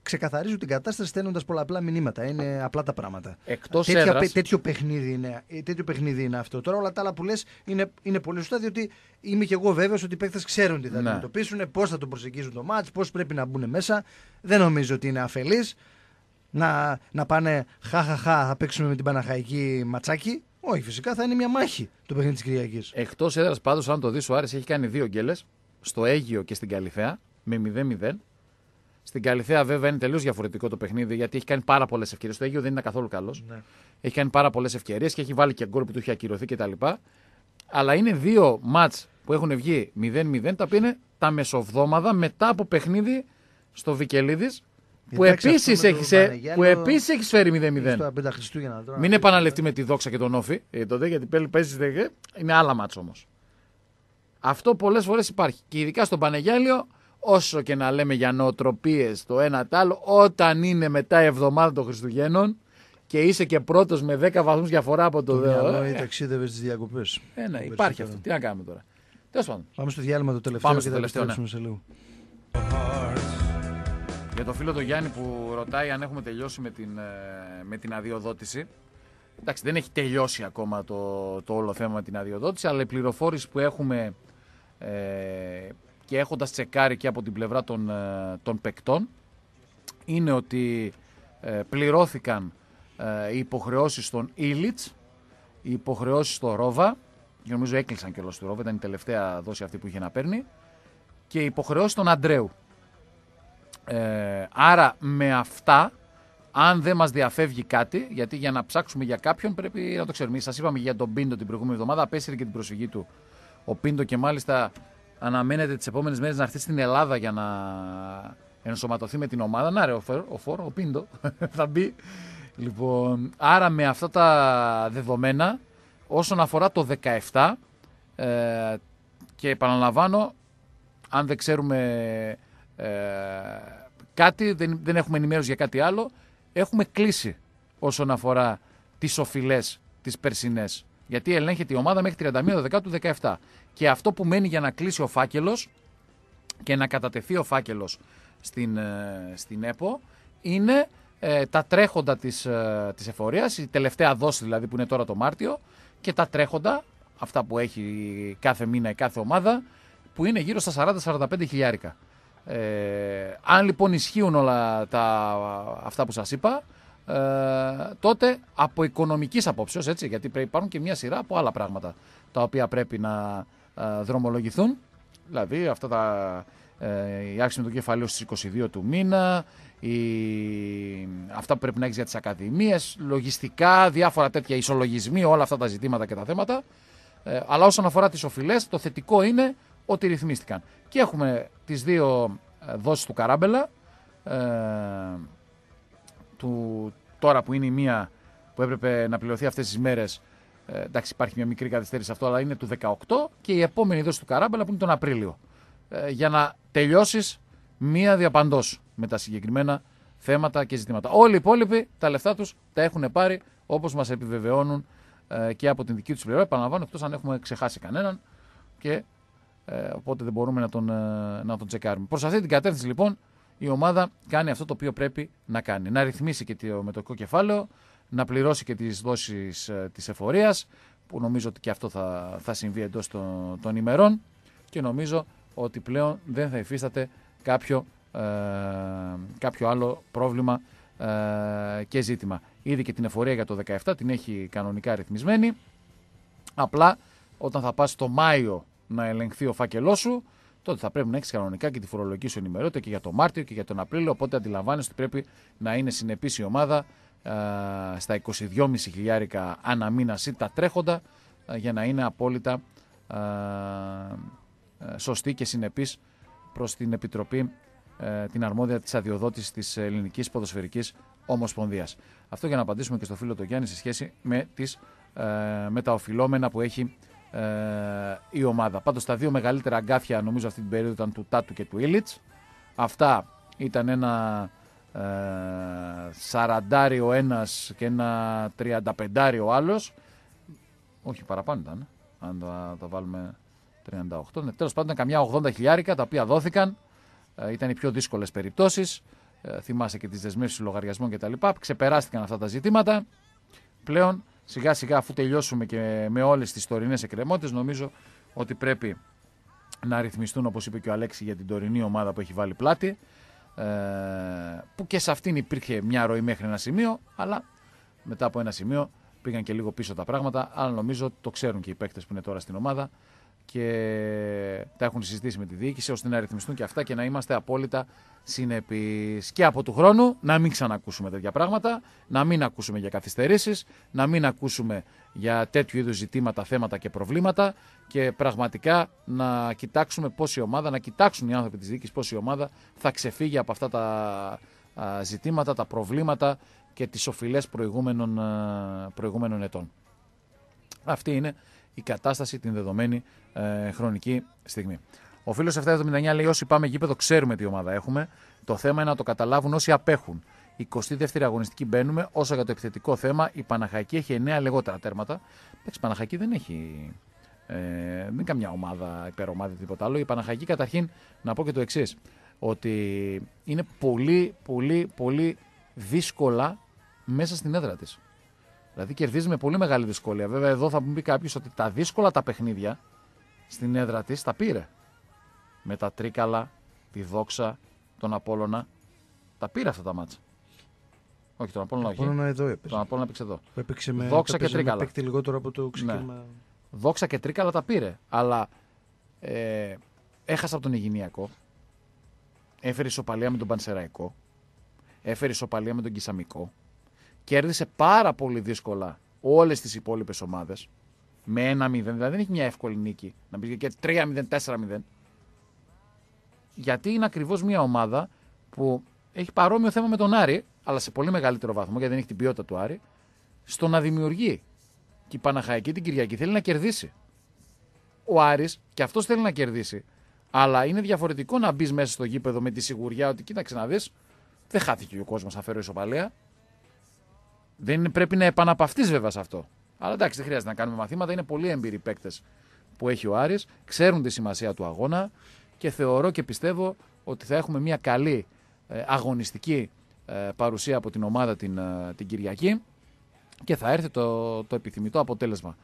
S1: ξεκαθαρίζουν την κατάσταση στέλνοντας πολλαπλά μηνύματα. Είναι απλά τα πράγματα. Εκτός έδρα. τέτοιο, παιχνίδι είναι, ε, τέτοιο παιχνίδι είναι αυτό. Τώρα όλα τα άλλα που λες είναι, είναι πολύ σωστά, διότι είμαι και εγώ βέβαιος ότι οι παίκτες ξέρουν τι θα ναι. αντιμετωπίσουν, πώς θα το προσεγγίζουν το μάτ, πώς πρέπει να μπουν μέσα. Δεν νομίζω ότι είναι αφελής να, να πάνε χαχαχά, θα παίξουμε με την Παναχαϊκή
S2: ματσάκι. Όχι, φυσικά θα είναι μια μάχη το παιχνίδι της Κυριακής. Εκτός έδρας πάντως, αν το δεις, ο Άρης έχει κάνει δύο γκέλες στο Αίγιο και στην Καλιθέα με 0-0. Στην Καλυθέα, βέβαια, είναι τελείως διαφορετικό το παιχνίδι γιατί έχει κάνει πάρα πολλές ευκαιρίες. Το Αίγιο δεν είναι καθόλου καλός. Ναι. Έχει κάνει πάρα πολλές ευκαιρίες και έχει βάλει και γκολ που του είχε ακυρωθεί κτλ. Αλλά είναι δύο μάτ που έχουν βγει 0-0, τα οποία είναι τα μεσοβδόμαδα μετά από παιχνίδι στο Βικελίδης. Που επίση έχεις ε, φέρει 0-0. Μην επαναλευτεί με τη δόξα και τον όφη ε, τότε, γιατί παίζει. Είναι άλλα μάτσα όμως. Αυτό πολλές φορές υπάρχει. Και ειδικά στον Πανεγέλιο όσο και να λέμε για νοοτροπίες το ένα τ' άλλο, όταν είναι μετά η εβδομάδα των Χριστουγέννων και είσαι και πρώτος με 10 βαθμούς διαφορά από το, το δεύτερο. Ναι, ταξίδευε στις διακοπές. Ε, ναι, υπάρχει αυτό. Τι να κάνουμε τώρα. Τέλος πάντων. Πάμε στο
S1: διάλειμμα το τελευταίο Πάμε και θα ναι. σε λίγο.
S2: Για το φίλο το Γιάννη που ρωτάει αν έχουμε τελειώσει με την, ε, με την αδειοδότηση. Εντάξει, δεν έχει τελειώσει ακόμα το, το όλο θέμα με την αδειοδότηση, αλλά η πληροφόρηση που έχουμε ε, και έχοντας τσεκάρει και από την πλευρά των, ε, των παικτών είναι ότι ε, πληρώθηκαν ε, οι υποχρεώσεις των Ήλιτς, οι υποχρεώσεις στο Ρόβα, και νομίζω έκλεισαν όλο στο Ρόβα, ήταν η τελευταία δόση αυτή που είχε να παίρνει, και οι υποχρεώσεις των Αντρέου. Ε, άρα με αυτά, αν δεν μας διαφεύγει κάτι, γιατί για να ψάξουμε για κάποιον πρέπει να το ξέρουμε. Σας είπαμε για τον Πίντο την προηγούμενη εβδομάδα, απέσυρε και την προσφυγή του ο Πίντο και μάλιστα αναμένεται τις επόμενες μέρες να έρθει στην Ελλάδα για να ενσωματωθεί με την ομάδα. Να ρε, ο Φόρο, ο, Πίντο θα μπει. Λοιπόν, άρα με αυτά τα δεδομένα, όσον αφορά το 17, ε, και επαναλαμβάνω, αν δεν ξέρουμε ε, κάτι, δεν, δεν έχουμε ενημέρωση για κάτι άλλο, έχουμε κλείσει όσον αφορά τις οφειλές τις περσινές. Γιατί ελέγχεται η ομάδα μέχρι 31 Δεκάτου 17. Και αυτό που μένει για να κλείσει ο φάκελος και να κατατεθεί ο φάκελος στην, ε, στην ΕΠΟ είναι ε, τα τρέχοντα της, ε, της εφορίας, η τελευταία δόση δηλαδή που είναι τώρα το Μάρτιο και τα τρέχοντα, αυτά που έχει κάθε μήνα η κάθε ομάδα, που είναι γύρω στα 40-45 χιλιάρικα. Ε, αν λοιπόν ισχύουν όλα τα, αυτά που σας είπα, ε, τότε από οικονομικής απόψεως, έτσι, γιατί πρέπει υπάρχουν και μια σειρά από άλλα πράγματα τα οποία πρέπει να ε, δρομολογηθούν, δηλαδή αυτά τα, ε, η με το κεφαλαίο στις 22 του μήνα, η, αυτά που πρέπει να έχεις για τις ακαδημίες, λογιστικά, διάφορα τέτοια ισολογισμοί, όλα αυτά τα ζητήματα και τα θέματα. Ε, αλλά όσον αφορά τις οφειλές, το θετικό είναι ότι ρυθμίστηκαν. Και έχουμε τις δύο δόσεις του Καράμπελα, ε, του τώρα που είναι η μία που έπρεπε να πληρωθεί αυτές τις μέρες ε, εντάξει υπάρχει μια μικρή αυτε τι μερε αυτό αλλά είναι του 18 και η επόμενη δόση του Καράμπελα που είναι τον Απρίλιο ε, για να τελειώσεις μία διαπαντός με τα συγκεκριμένα θέματα και ζητήματα. Όλοι οι υπόλοιποι τα λεφτά τους τα έχουν πάρει όπως μας επιβεβαιώνουν ε, και από την δική τους πλευρά. Επαναλαμβάνω εκτός αν έχουμε ξεχάσει κανέναν και ε, οπότε δεν μπορούμε να τον, ε, να τον τσεκάρουμε. Προς αυτή την κατεύθυνση λοιπόν η ομάδα κάνει αυτό το οποίο πρέπει να κάνει. Να ρυθμίσει και το μετοχικό κεφάλαιο, να πληρώσει και τις δόσεις ε, της εφορίας, που νομίζω ότι και αυτό θα, θα συμβεί εντός των, ημερών και νομίζω ότι πλέον δεν θα υφίσταται κάποιο, ε, κάποιο άλλο πρόβλημα ε, και ζήτημα. Ήδη και την εφορία για το 17 την έχει κανονικά ρυθμισμένη. Απλά όταν θα πας το Μάιο να ελεγχθεί ο φάκελός σου, τότε θα πρέπει να έχεις κανονικά και τη φορολογική σου ενημερότητα και για τον Μάρτιο και για τον Απρίλιο. Οπότε αντιλαμβάνεσαι ότι πρέπει να είναι συνεπής η ομάδα ε, στα 22,5 χιλιάρικα ανά μήνα ή τα τρέχοντα ε, για να είναι απόλυτα ε, σωστή και συνεπής προς την Επιτροπή την αρμόδια της αδειοδότησης της Ελληνικής Ποδοσφαιρικής Ομοσπονδίας. Αυτό για να απαντήσουμε και στο φίλο του Γιάννη σε σχέση με, τις, με τα οφειλόμενα που έχει ε, η ομάδα. Πάντως τα δύο μεγαλύτερα αγκάθια νομίζω αυτή την περίοδο ήταν του Τάτου και του Ήλιτς. Αυτά ήταν ένα ε, σαραντάριο ένας και ένα τριανταπεντάριο άλλος. Όχι παραπάνω ήταν, ε, αν τα, βάλουμε 38. Ναι, τέλος πάντων ήταν καμιά 80 χιλιάρικα τα οποία δόθηκαν. Ε, ήταν οι πιο δύσκολες περιπτώσεις. θυμάσαι και τις δεσμεύσεις λογαριασμών κτλ. Ξεπεράστηκαν αυτά τα ζητήματα. Πλέον σιγά σιγά αφού τελειώσουμε και με όλες τις τωρινές εκκρεμότητες νομίζω ότι πρέπει να ρυθμιστούν όπως είπε και ο Αλέξη για την τωρινή ομάδα που έχει βάλει πλάτη ε, που και σε αυτήν υπήρχε μια ροή μέχρι ένα σημείο αλλά μετά από ένα σημείο πήγαν και λίγο πίσω τα πράγματα αλλά νομίζω το ξέρουν και οι παίκτες που είναι τώρα στην ομάδα και τα έχουν συζητήσει με τη διοίκηση ώστε να ρυθμιστούν και αυτά και να είμαστε απόλυτα συνεπείς. Και από του χρόνου να μην ξανακούσουμε τέτοια πράγματα, να μην ακούσουμε για καθυστερήσεις, να μην ακούσουμε για τέτοιου είδους ζητήματα, θέματα και προβλήματα και πραγματικά να κοιτάξουμε πώς η ομάδα, να κοιτάξουν οι άνθρωποι της διοίκησης πως η ομάδα θα ξεφύγει από αυτά τα ζητήματα, τα προβλήματα και τις οφειλές προηγούμενων, προηγούμενων ετών. Αυτή είναι η κατάσταση την δεδομένη ε, χρονική στιγμή. Ο φίλος 779 λέει: Όσοι πάμε γήπεδο, ξέρουμε τι ομάδα έχουμε. Το θέμα είναι να το καταλάβουν όσοι απέχουν. 22η αγωνιστική μπαίνουμε. Όσο για το επιθετικό θέμα, η Παναχαϊκή έχει 9 λιγότερα τέρματα. Εντάξει, η Παναχακή δεν έχει. Ε, δεν είναι καμιά ομάδα, υπερομάδα τίποτα άλλο. Η Παναχαϊκή, καταρχήν, να πω και το εξής. Ότι είναι πολύ, πολύ, πολύ δύσκολα μέσα στην έδρα της. Δηλαδή κερδίζει με πολύ μεγάλη δυσκολία. Βέβαια, εδώ θα μου πει κάποιος ότι τα δύσκολα τα παιχνίδια στην έδρα της τα πήρε. Με τα Τρίκαλα, τη Δόξα, τον Απόλλωνα. Τα πήρε αυτά τα μάτσα. Όχι, τον Απόλλωνα όχι. εδώ έπαιξε. Τον Απόλλωνα έπαιξε εδώ. Έπαιξε με, Δόξα και Τρίκαλα. Έπαιξε λιγότερο από το ναι. ξεκίνημα. Ναι. Δόξα και Τρίκαλα τα πήρε. Αλλά ε, έχασα από τον Ιγυνιακό. Έφερε ισοπαλία με τον Πανσεραϊκό. Έφερε ισοπαλία με τον Κισαμικό. Κέρδισε πάρα πολύ δύσκολα όλες τις υπόλοιπες ομάδες με ένα 0 Δηλαδή δεν έχει μια εύκολη νίκη. Να πεις και 3-0, 4-0. Γιατί είναι ακριβώς μια ομάδα που έχει παρόμοιο θέμα με τον Άρη, αλλά σε πολύ μεγαλύτερο βαθμό γιατί δεν έχει την ποιότητα του Άρη, στο να δημιουργεί. Και η Παναχαϊκή την Κυριακή θέλει να κερδίσει. Ο Άρης και αυτός θέλει να κερδίσει. Αλλά είναι διαφορετικό να μπεις μέσα στο γήπεδο με τη σιγουριά ότι κοίταξε να δεις, δεν χάθηκε ο κόσμος να φέρω ισοπαλία. Δεν πρέπει να επαναπαυτείς βέβαια σε αυτό. Αλλά εντάξει, δεν χρειάζεται να κάνουμε μαθήματα. Είναι πολύ έμπειροι παίκτες που έχει ο Άρης. Ξέρουν τη σημασία του αγώνα και θεωρώ και πιστεύω ότι θα έχουμε μια καλή ε, αγωνιστική ε, παρουσία από την ομάδα την, ε, την Κυριακή και θα έρθει το, το επιθυμητό αποτέλεσμα.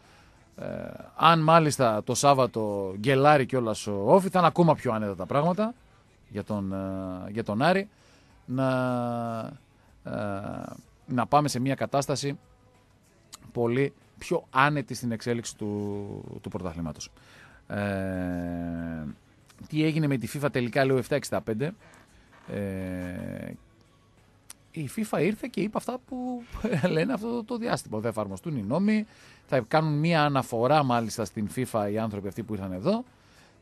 S2: αν μάλιστα το Σάββατο γκελάρει κιόλας ο Όφη, θα είναι ακόμα πιο άνετα τα πράγματα για τον, για τον Άρη. Να, να πάμε σε μια κατάσταση πολύ πιο άνετη στην εξέλιξη του, του Ε, τι έγινε με τη FIFA τελικά, λέω 765. Ε, η FIFA ήρθε και είπε αυτά που λένε αυτό το διάστημα. δεν εφαρμοστούν οι νόμοι, θα κάνουν μία αναφορά μάλιστα στην FIFA οι άνθρωποι αυτοί που ήρθαν εδώ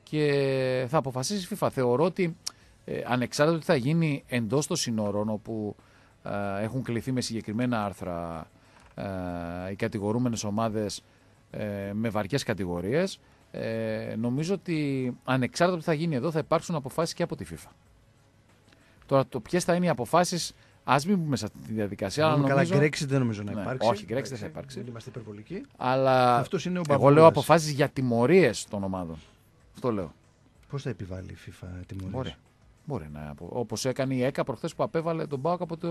S2: και θα αποφασίσει η FIFA. Θεωρώ ότι ε, ανεξάρτητα ότι θα γίνει εντός των συνόρων όπου ε, έχουν κληθεί με συγκεκριμένα άρθρα ε, οι κατηγορούμενες ομάδες ε, με βαριές κατηγορίες. Ε, νομίζω ότι ανεξάρτητα από τι θα γίνει εδώ θα υπάρξουν αποφάσεις και από τη FIFA. Τώρα το ποιες θα είναι οι αποφάσεις Ας μην πούμε σε αυτή τη διαδικασία. Αλλά νομίζω... Grexit δεν νομίζω να ναι, υπάρξει. όχι, Grexit δεν θα υπάρξει. Δεν είμαστε υπερβολικοί. Αλλά Αυτός είναι ο εγώ λέω αποφάσεις για τιμωρίες των ομάδων. Αυτό λέω. Πώς θα επιβάλλει η FIFA τιμωρίες. Μπορεί να. Όπως έκανε η ΕΚΑ προχθές που απέβαλε τον Μπάουκ από, το,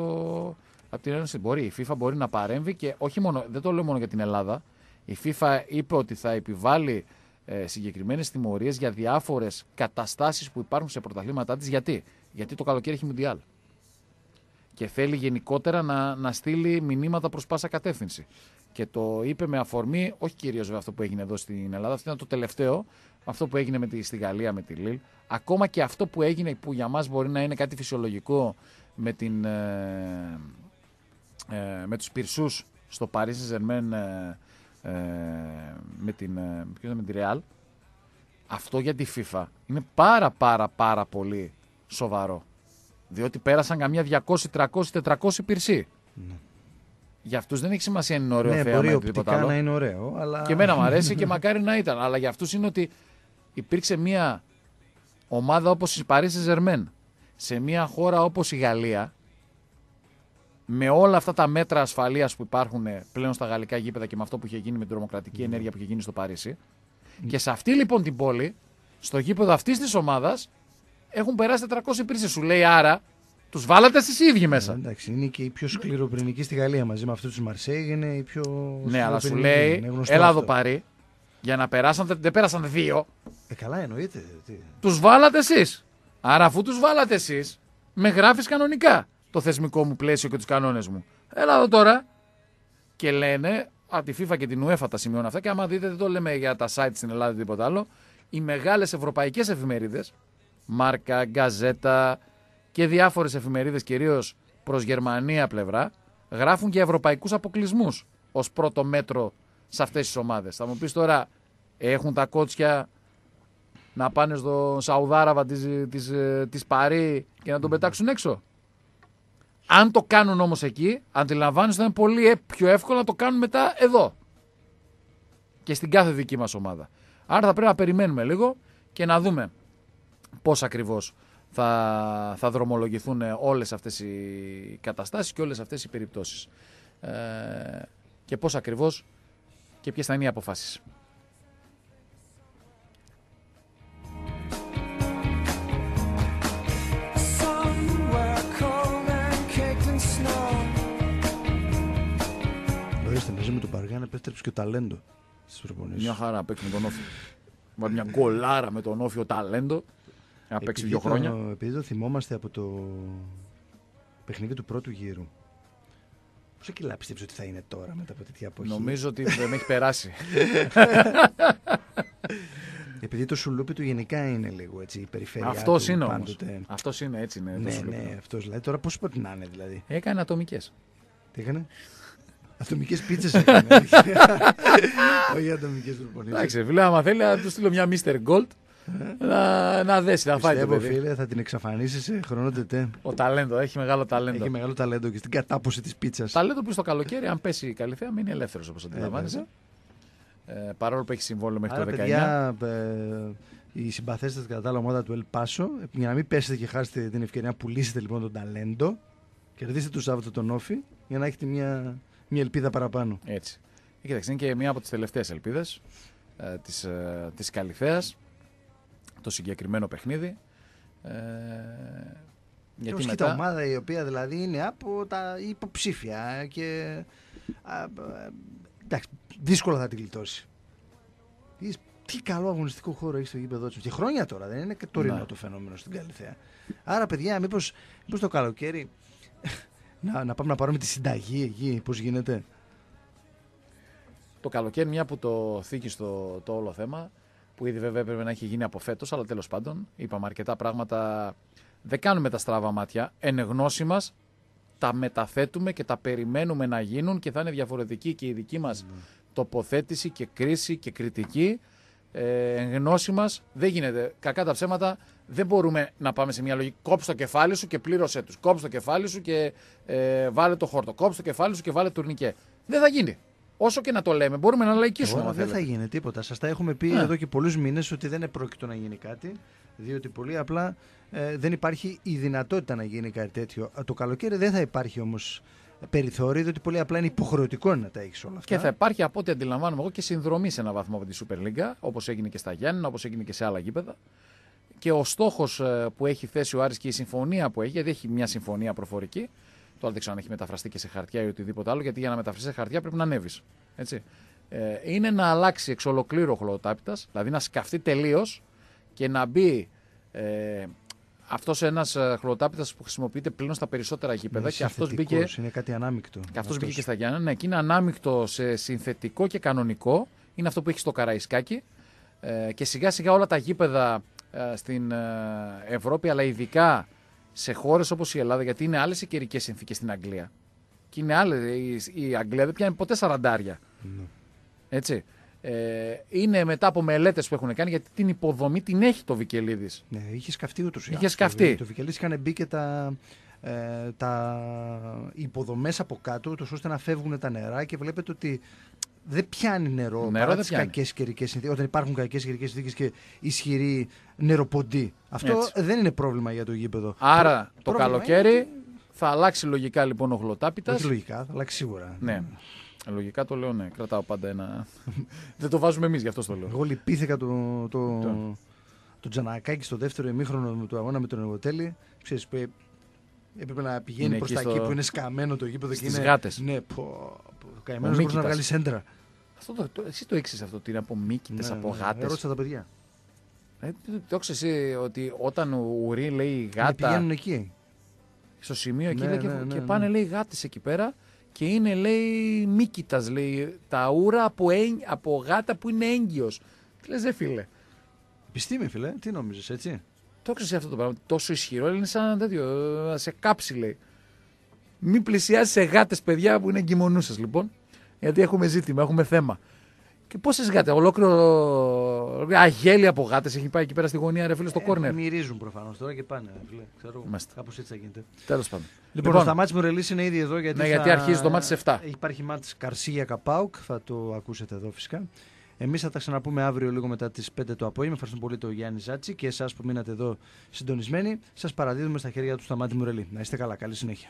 S2: από την Ένωση. Μπορεί. Η FIFA μπορεί να παρέμβει και όχι μόνο. Δεν το λέω μόνο για την Ελλάδα. Η FIFA είπε ότι θα επιβάλλει ε, συγκεκριμένες τιμωρίες για διάφορες καταστάσεις που υπάρχουν σε πρωταθλήματά της. Γιατί? Γιατί το καλοκαίρι έχει Μουντιάλ. Και θέλει γενικότερα να, να στείλει μηνύματα προς πάσα κατεύθυνση. Και το είπε με αφορμή, όχι κυρίως αυτό που έγινε εδώ στην Ελλάδα, αυτό ήταν το τελευταίο, αυτό που έγινε με τη, στη Γαλλία με τη Λίλ, ακόμα και αυτό που έγινε που για μας μπορεί να είναι κάτι φυσιολογικό με, την, ε, ε με τους πυρσούς στο Παρίσι saint ε, ε, με την, ε, με την Real, αυτό για τη FIFA είναι πάρα πάρα πάρα πολύ σοβαρό. Διότι πέρασαν καμιά 200, 300, 400 πυρσί. Ναι. Για αυτούς δεν έχει σημασία αν είναι ωραίο ναι, θέαμα ή τίποτα άλλο. να είναι ωραίο, αλλά... Και εμένα μου αρέσει και μακάρι να ήταν. Αλλά για αυτούς είναι ότι υπήρξε μια ομάδα όπως η Παρίσι Ζερμέν σε μια χώρα όπως η Γαλλία με όλα αυτά τα μέτρα ασφαλείας που υπάρχουν ε, πλέον στα γαλλικά γήπεδα και με αυτό που είχε γίνει με την τρομοκρατική ενέργεια που είχε γίνει στο Παρίσι και σε αυτή λοιπόν την πόλη στο γήπεδο αυτής της ομάδας έχουν περάσει 400 υπήρξες σου λέει άρα τους βάλατε εσείς οι ίδιοι μέσα. Ε,
S1: εντάξει, είναι και η πιο σκληροπυρηνική στη Γαλλία μαζί με αυτούς τους Μαρσέη. Είναι η πιο. Ναι, αλλά σου λέει, έλα εδώ
S2: πάρει για να περάσαν, δεν πέρασαν δύο. Ε, καλά εννοείται. Τους βάλατε εσείς! Άρα αφού τους βάλατε εσείς, με γράφεις κανονικά το θεσμικό μου πλαίσιο και τους κανόνες μου. Έλα εδώ τώρα και λένε, από τη FIFA και την UEFA τα σημειώνω αυτά και άμα δείτε δεν το λέμε για τα site στην Ελλάδα ή τίποτα άλλο, οι μεγάλες ευρωπαϊκές εφημερίδες, Μάρκα, Γκαζέτα και διάφορες εφημερίδες κυρίως προς Γερμανία πλευρά, γράφουν για ευρωπαϊκούς αποκλεισμούς ως πρώτο μέτρο σε αυτές τις ομάδες. Θα μου πεις τώρα, έχουν τα κότσια να πάνε στο Σαουδάραβα της, Παρή και να τον πετάξουν έξω. Αν το κάνουν όμως εκεί, αντιλαμβάνεστε είναι πολύ ε, πιο εύκολο να το κάνουν μετά εδώ. Και στην κάθε δική μας ομάδα. Άρα θα πρέπει να περιμένουμε λίγο και να δούμε πώς ακριβώς θα, θα δρομολογηθούν όλες αυτές οι καταστάσεις και όλες αυτές οι περιπτώσεις. Ε, και πώς ακριβώς, και ποιες θα είναι οι αποφάσεις. Ορίστε, μαζί με τον Παργάν επέστρεψε και ο ταλέντο Μια χαρά παίξει με τον Όφιο. μια γκολάρα με τον Όφιο, ο ταλέντο. Να παίξει δύο χρόνια.
S1: επειδή το θυμόμαστε από το παιχνίδι του πρώτου γύρου Πόσα κιλά πιστεύει ότι θα είναι τώρα μετά από τέτοια αποχή. Νομίζω ότι δεν έχει περάσει. Επειδή το σουλούπι του γενικά είναι λίγο έτσι η περιφέρεια. Αυτός είναι όμως. Αυτός είναι έτσι. Είναι, ναι, ναι, ναι αυτός δηλαδή. Τώρα πώς πρέπει να είναι δηλαδή.
S2: Έκανε ατομικές. Τι έκανε. Ατομικές πίτσες έκανε. Όχι ατομικές προπονίε. Εντάξει, φίλε, άμα θέλει να του στείλω μια Mr. Gold να, να δέσει, να φάει το παιδί. φίλε, θα την εξαφανίσεις σε χρόνο τετέ. Ο ταλέντο, έχει μεγάλο ταλέντο. Έχει μεγάλο ταλέντο και στην κατάποση της πίτσας. Ταλέντο που στο καλοκαίρι, αν πέσει η καλυθέα, μείνει ελεύθερος όπως ε, αντιλαμβάνεσαι. Ε, παρόλο που έχει συμβόλαιο μέχρι Άρα, το 19. Παιδιά,
S1: ε, οι συμπαθέστες κατά τα άλλα ομάδα του Ελπάσο, για να μην πέσετε και χάσετε την ευκαιρία, πουλήσετε λοιπόν τον ταλέντο. Κερδίστε του Σάββατο τον Όφη για να έχετε μια, μια ελπίδα παραπάνω. Έτσι.
S2: Ε, είναι και μία από τις τελευταίες ελπίδες ε, της ε, το συγκεκριμένο παιχνίδι. Ε, γιατί μετά... η ομάδα η οποία δηλαδή είναι από
S1: τα υποψήφια και α, εντάξει, δύσκολα θα την γλιτώσει. Τι καλό αγωνιστικό χώρο έχει στο γήπεδο τους. Και χρόνια τώρα δεν είναι και τωρινό ναι. το φαινόμενο στην Καλυθέα. Άρα, παιδιά, μήπως το καλοκαίρι να, να πάμε να πάρουμε τη συνταγή εκεί, πως γίνεται.
S2: Το καλοκαίρι, μια που το θήκει στο το όλο θέμα, που ήδη βέβαια έπρεπε να έχει γίνει από φέτος, αλλά τέλος πάντων είπαμε αρκετά πράγματα. Δεν κάνουμε τα στραβά μάτια. Εν γνώση μας, τα μεταθέτουμε και τα περιμένουμε να γίνουν και θα είναι διαφορετική και η δική μας τοποθέτηση και κρίση και κριτική. Ε, εν γνώση μας, δεν γίνεται. Κακά τα ψέματα, δεν μπορούμε να πάμε σε μια λογική. Κόψε το κεφάλι σου και πλήρωσε τους. Κόψε το κεφάλι σου και ε, βάλε το χόρτο. Κόψε το κεφάλι σου και βάλε τουρνικέ. Δεν θα γίνει. Όσο και να το λέμε, μπορούμε να λαϊκίσουμε. δεν θα γίνει
S1: τίποτα. Σας τα έχουμε πει ναι. εδώ και πολλούς μήνες ότι δεν επρόκειτο να γίνει κάτι. Διότι πολύ απλά ε, δεν υπάρχει η δυνατότητα να γίνει κάτι τέτοιο. Ε, το καλοκαίρι δεν θα υπάρχει όμως περιθώριο, διότι πολύ απλά είναι υποχρεωτικό να τα έχεις όλα αυτά. Και θα
S2: υπάρχει από ό,τι αντιλαμβάνομαι εγώ και συνδρομή σε έναν βαθμό από τη Super League, όπως έγινε και στα Γιάννη, όπως έγινε και σε άλλα γήπεδα. Και ο στόχος ε, που έχει θέσει ο Άρης και η συμφωνία που έχει, γιατί έχει μια συμφωνία προφορική, Τώρα δεν ξέρω αν έχει μεταφραστεί και σε χαρτιά ή οτιδήποτε άλλο, γιατί για να μεταφραστεί σε χαρτιά πρέπει να ανέβεις. Ε, είναι να αλλάξει εξ ολοκλήρου ο χλωροτάπητα, δηλαδή να σκαφτεί τελείως και να μπει ε, αυτός ένας ε, χλωροτάπητα που χρησιμοποιείται πλέον στα περισσότερα γήπεδα είναι και αυτός μπήκε.
S1: Είναι κάτι ανάμεικτο. Και αυτός μπήκε και
S2: στα Γιάννα. Ναι, και είναι ανάμεικτο σε συνθετικό και κανονικό. Είναι αυτό που έχει στο Καραϊσκάκι. Ε, και σιγά σιγά όλα τα γήπεδα ε, στην ε, Ευρώπη, αλλά ειδικά σε χώρες όπως η Ελλάδα, γιατί είναι άλλες οι καιρικέ συνθήκες στην Αγγλία. Και είναι άλλες. Η Αγγλία δεν πιάνει ποτέ σαραντάρια. Ναι. Έτσι. Ε, είναι μετά από μελέτες που έχουν κάνει γιατί την υποδομή την έχει το Βικελίδης. Ναι, είχες σκαφτεί ούτω ή ε. άλλω. Είχε Το
S1: Βικελίδης είχαν μπει και τα, ε, τα υποδομές από κάτω, ώστε να φεύγουν τα νερά και βλέπετε ότι δεν πιάνει νερό, νερό παρά τι κακές καιρικές συνθήκες. Όταν υπάρχουν κακές καιρικές συνθήκες και ισχυρή νεροποντή. Αυτό δεν είναι πρόβλημα για το γήπεδο. Άρα το, το καλοκαίρι
S2: θα αλλάξει λογικά λοιπόν ο γλωτάπητας. Όχι λογικά, θα αλλάξει σίγουρα. Ναι. Λογικά το λέω, ναι. Κρατάω πάντα ένα. δεν το βάζουμε εμείς, γι' αυτό το λέω.
S1: Εγώ λυπήθηκα το, το, το... στο δεύτερο ημίχρονο του αγώνα με τον Εργοτέλη. Ξέρεις,
S2: έπρεπε να πηγαίνει προ τα εκεί που είναι σκαμμένο το γήπεδο και είναι. Ναι, πω καημένο μπορεί να βγάλει σέντρα. Αυτό το, το, εσύ το ήξερες αυτό, ότι είναι από μήκητε, ναι, από ναι, ναι γάτες. Ρώτησα τα παιδιά. Ε, το εσύ ότι όταν ο ουρή λέει ναι, γάτα. Ναι, πηγαίνουν εκεί. Στο σημείο εκεί ναι, και, ναι, και ναι, πάνε λέει γάτες εκεί πέρα και είναι λέει μήκητα, λέει τα ούρα από, έγ, από γάτα που είναι έγκυος. Τι λες, δε φίλε. Επιστήμη, φίλε, τι νόμιζε έτσι. Το ήξερες αυτό το πράγμα. Τόσο ισχυρό είναι σαν ένα τέτοιο. Ε, σε κάψει λέει. Μην πλησιάζει σε γάτες, παιδιά που είναι εγκυμονούσες λοιπόν. Γιατί έχουμε ζήτημα, έχουμε θέμα. Και πόσες γάτες, ολόκληρο ε, αγέλη από γάτες έχει πάει εκεί πέρα στη γωνία, ρε φίλε, στο ε, κόρνερ.
S1: Μυρίζουν προφανώς τώρα και πάνε. Ρε φίλε. Ξέρω, κάπως έτσι θα γίνεται. Τέλος πάντων. Λοιπόν, λοιπόν, στα μάτια μου ρελίσει είναι ήδη εδώ γιατί. Ναι, θα... γιατί αρχίζει το μάτι 7. Υπάρχει μάτι Καρσία Καπάουκ, θα το ακούσετε εδώ φυσικά. Εμείς θα τα ξαναπούμε αύριο λίγο μετά τις 5 το απόγευμα. Ευχαριστούμε πολύ τον Γιάννη Ζάτσι και εσάς που μείνατε εδώ συντονισμένοι. Σας παραδίδουμε στα χέρια του μου ρελί. Να είστε καλά. Καλή συνέχεια.